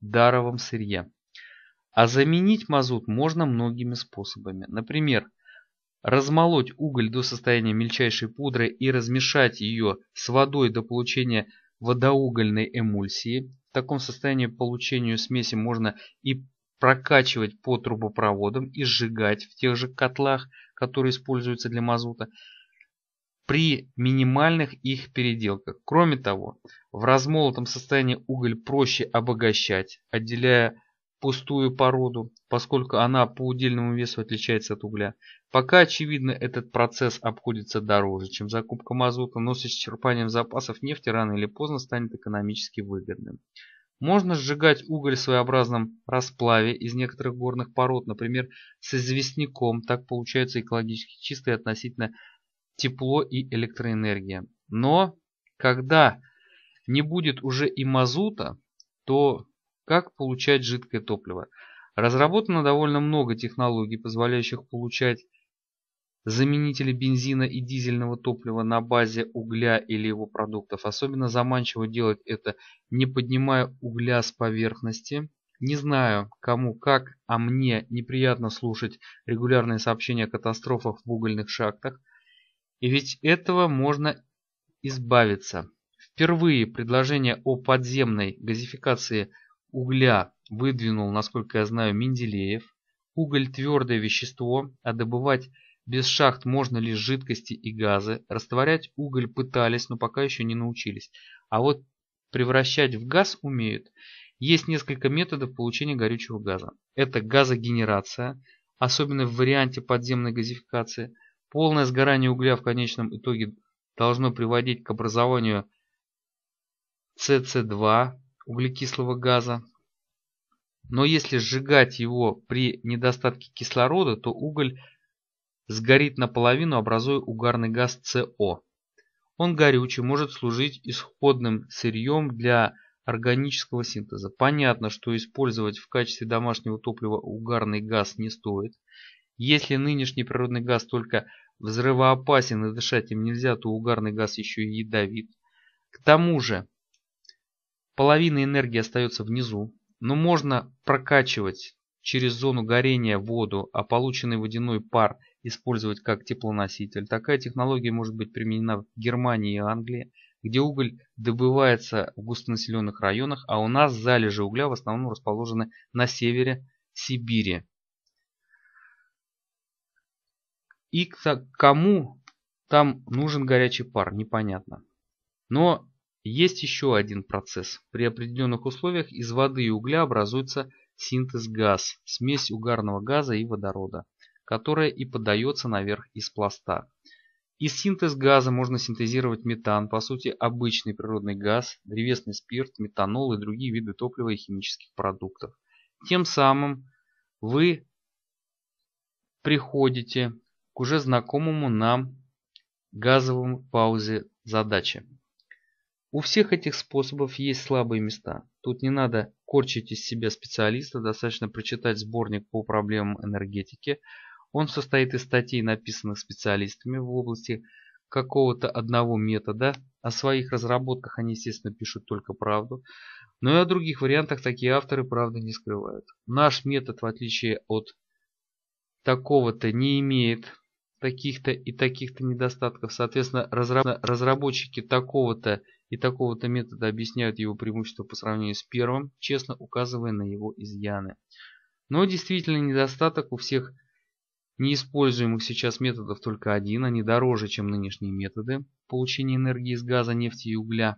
даровом сырье. А заменить мазут можно многими способами. Например, размолоть уголь до состояния мельчайшей пудры и размешать ее с водой до получения водоугольной эмульсии. В таком состоянии получению смеси можно и прокачивать по трубопроводам и сжигать в тех же котлах, которые используются для мазута при минимальных их переделках. Кроме того, в размолотом состоянии уголь проще обогащать, отделяя пустую породу, поскольку она по удельному весу отличается от угля. Пока, очевидно, этот процесс обходится дороже, чем закупка мазута, но с исчерпанием запасов нефти рано или поздно станет экономически выгодным. Можно сжигать уголь в своеобразном расплаве из некоторых горных пород, например, с известняком, так получается экологически чистые относительно тепло и электроэнергия. Но когда не будет уже и мазута, то как получать жидкое топливо? Разработано довольно много технологий, позволяющих получать заменители бензина и дизельного топлива на базе угля или его продуктов. Особенно заманчиво делать это, не поднимая угля с поверхности. Не знаю, кому как, а мне неприятно слушать регулярные сообщения о катастрофах в угольных шахтах – и ведь этого можно избавиться. Впервые предложение о подземной газификации угля выдвинул, насколько я знаю, Менделеев. Уголь – твердое вещество, а добывать без шахт можно лишь жидкости и газы. Растворять уголь пытались, но пока еще не научились. А вот превращать в газ умеют. Есть несколько методов получения горючего газа. Это газогенерация, особенно в варианте подземной газификации – Полное сгорание угля в конечном итоге должно приводить к образованию СС2 углекислого газа. Но если сжигать его при недостатке кислорода, то уголь сгорит наполовину, образуя угарный газ СО. Он горючий, может служить исходным сырьем для органического синтеза. Понятно, что использовать в качестве домашнего топлива угарный газ не стоит. Если нынешний природный газ только Взрывоопасен и дышать им нельзя, то угарный газ еще и ядовит. К тому же, половина энергии остается внизу, но можно прокачивать через зону горения воду, а полученный водяной пар использовать как теплоноситель. Такая технология может быть применена в Германии и Англии, где уголь добывается в густонаселенных районах, а у нас залежи угля в основном расположены на севере Сибири. И кому там нужен горячий пар, непонятно. Но есть еще один процесс. При определенных условиях из воды и угля образуется синтез газ, смесь угарного газа и водорода, которая и подается наверх из пласта. Из синтез газа можно синтезировать метан, по сути обычный природный газ, древесный спирт, метанол и другие виды топлива и химических продуктов. Тем самым вы приходите к уже знакомому нам газовым паузе задачи. У всех этих способов есть слабые места. Тут не надо корчить из себя специалиста, достаточно прочитать сборник по проблемам энергетики. Он состоит из статей, написанных специалистами в области какого-то одного метода. О своих разработках они, естественно, пишут только правду. Но и о других вариантах такие авторы правды не скрывают. Наш метод, в отличие от такого-то, не имеет таких-то и таких-то недостатков. Соответственно, разработчики такого-то и такого-то метода объясняют его преимущества по сравнению с первым, честно указывая на его изъяны. Но действительно недостаток у всех неиспользуемых сейчас методов только один, они дороже, чем нынешние методы получения энергии из газа, нефти и угля.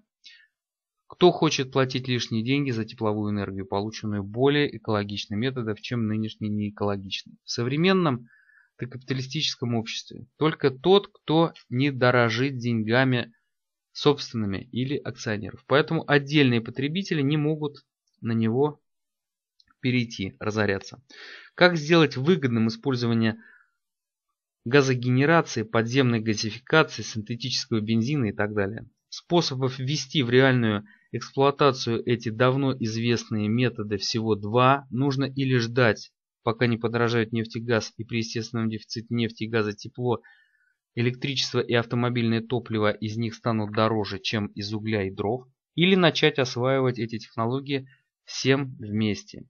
Кто хочет платить лишние деньги за тепловую энергию, полученную более экологичными методом, чем нынешний неэкологичный? В современном при капиталистическом обществе. Только тот, кто не дорожит деньгами собственными или акционеров. Поэтому отдельные потребители не могут на него перейти, разоряться. Как сделать выгодным использование газогенерации, подземной газификации, синтетического бензина и так далее. Способов ввести в реальную эксплуатацию эти давно известные методы всего два, нужно или ждать пока не подорожают нефть и газ и при естественном дефиците нефти и газа тепло, электричество и автомобильное топливо из них станут дороже, чем из угля и дров, или начать осваивать эти технологии всем вместе.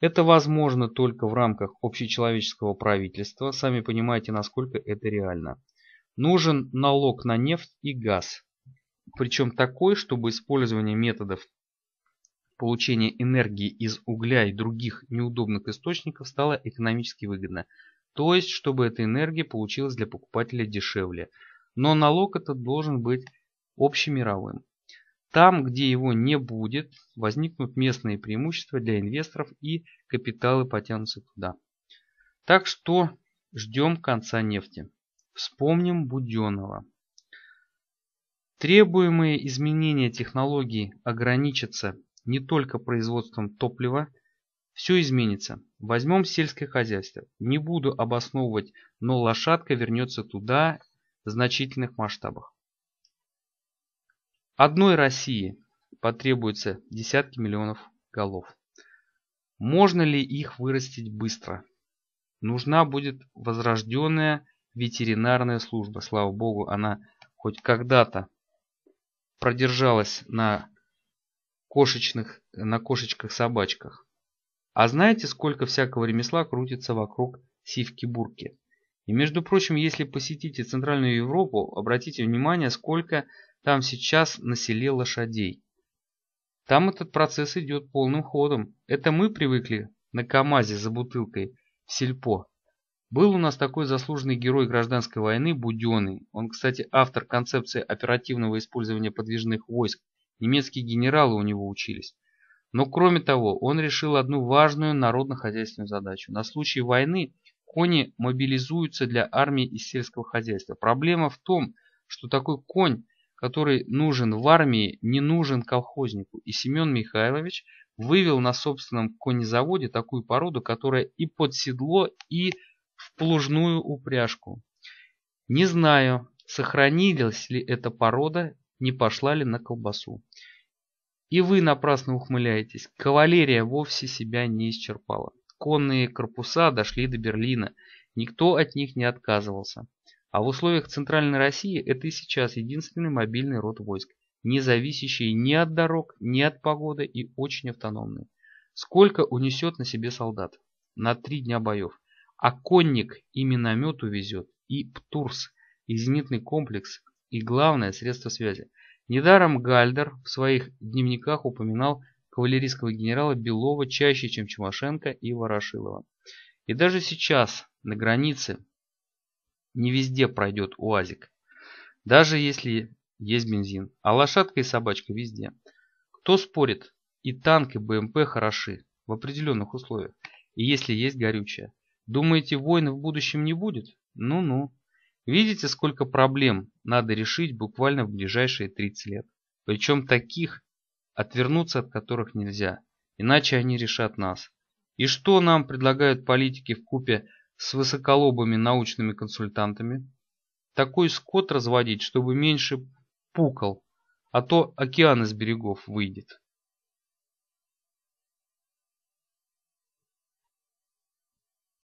Это возможно только в рамках общечеловеческого правительства, сами понимаете, насколько это реально. Нужен налог на нефть и газ, причем такой, чтобы использование методов Получение энергии из угля и других неудобных источников стало экономически выгодно, то есть чтобы эта энергия получилась для покупателя дешевле. Но налог этот должен быть общемировым. Там, где его не будет, возникнут местные преимущества для инвесторов и капиталы потянутся туда. Так что ждем конца нефти. Вспомним Буденова. Требуемые изменения технологий ограничатся не только производством топлива, все изменится. Возьмем сельское хозяйство. Не буду обосновывать, но лошадка вернется туда в значительных масштабах. Одной России потребуется десятки миллионов голов. Можно ли их вырастить быстро? Нужна будет возрожденная ветеринарная служба. Слава богу, она хоть когда-то продержалась на кошечных, на кошечках-собачках. А знаете, сколько всякого ремесла крутится вокруг сивки-бурки? И между прочим, если посетите Центральную Европу, обратите внимание, сколько там сейчас на лошадей. Там этот процесс идет полным ходом. Это мы привыкли на КАМАЗе за бутылкой в сельпо. Был у нас такой заслуженный герой гражданской войны Буденный. Он, кстати, автор концепции оперативного использования подвижных войск немецкие генералы у него учились. Но кроме того, он решил одну важную народно-хозяйственную задачу. На случай войны кони мобилизуются для армии и сельского хозяйства. Проблема в том, что такой конь, который нужен в армии, не нужен колхознику. И Семен Михайлович вывел на собственном конезаводе такую породу, которая и под седло, и в плужную упряжку. Не знаю, сохранилась ли эта порода, не пошла ли на колбасу. И вы напрасно ухмыляетесь. Кавалерия вовсе себя не исчерпала. Конные корпуса дошли до Берлина. Никто от них не отказывался. А в условиях Центральной России это и сейчас единственный мобильный род войск, не зависящий ни от дорог, ни от погоды и очень автономный. Сколько унесет на себе солдат? На три дня боев. А конник и миномет увезет, и ПТУРС, и зенитный комплекс, и главное средство связи. Недаром Гальдер в своих дневниках упоминал кавалерийского генерала Белова чаще, чем Чумашенко и Ворошилова. И даже сейчас на границе не везде пройдет УАЗик, даже если есть бензин, а лошадка и собачка везде. Кто спорит, и танк, и БМП хороши в определенных условиях, и если есть горючее. Думаете, войн в будущем не будет? Ну-ну. Видите, сколько проблем надо решить буквально в ближайшие 30 лет. Причем таких, отвернуться от которых нельзя, иначе они решат нас. И что нам предлагают политики в купе с высоколобыми научными консультантами? Такой скот разводить, чтобы меньше пукал, а то океан из берегов выйдет.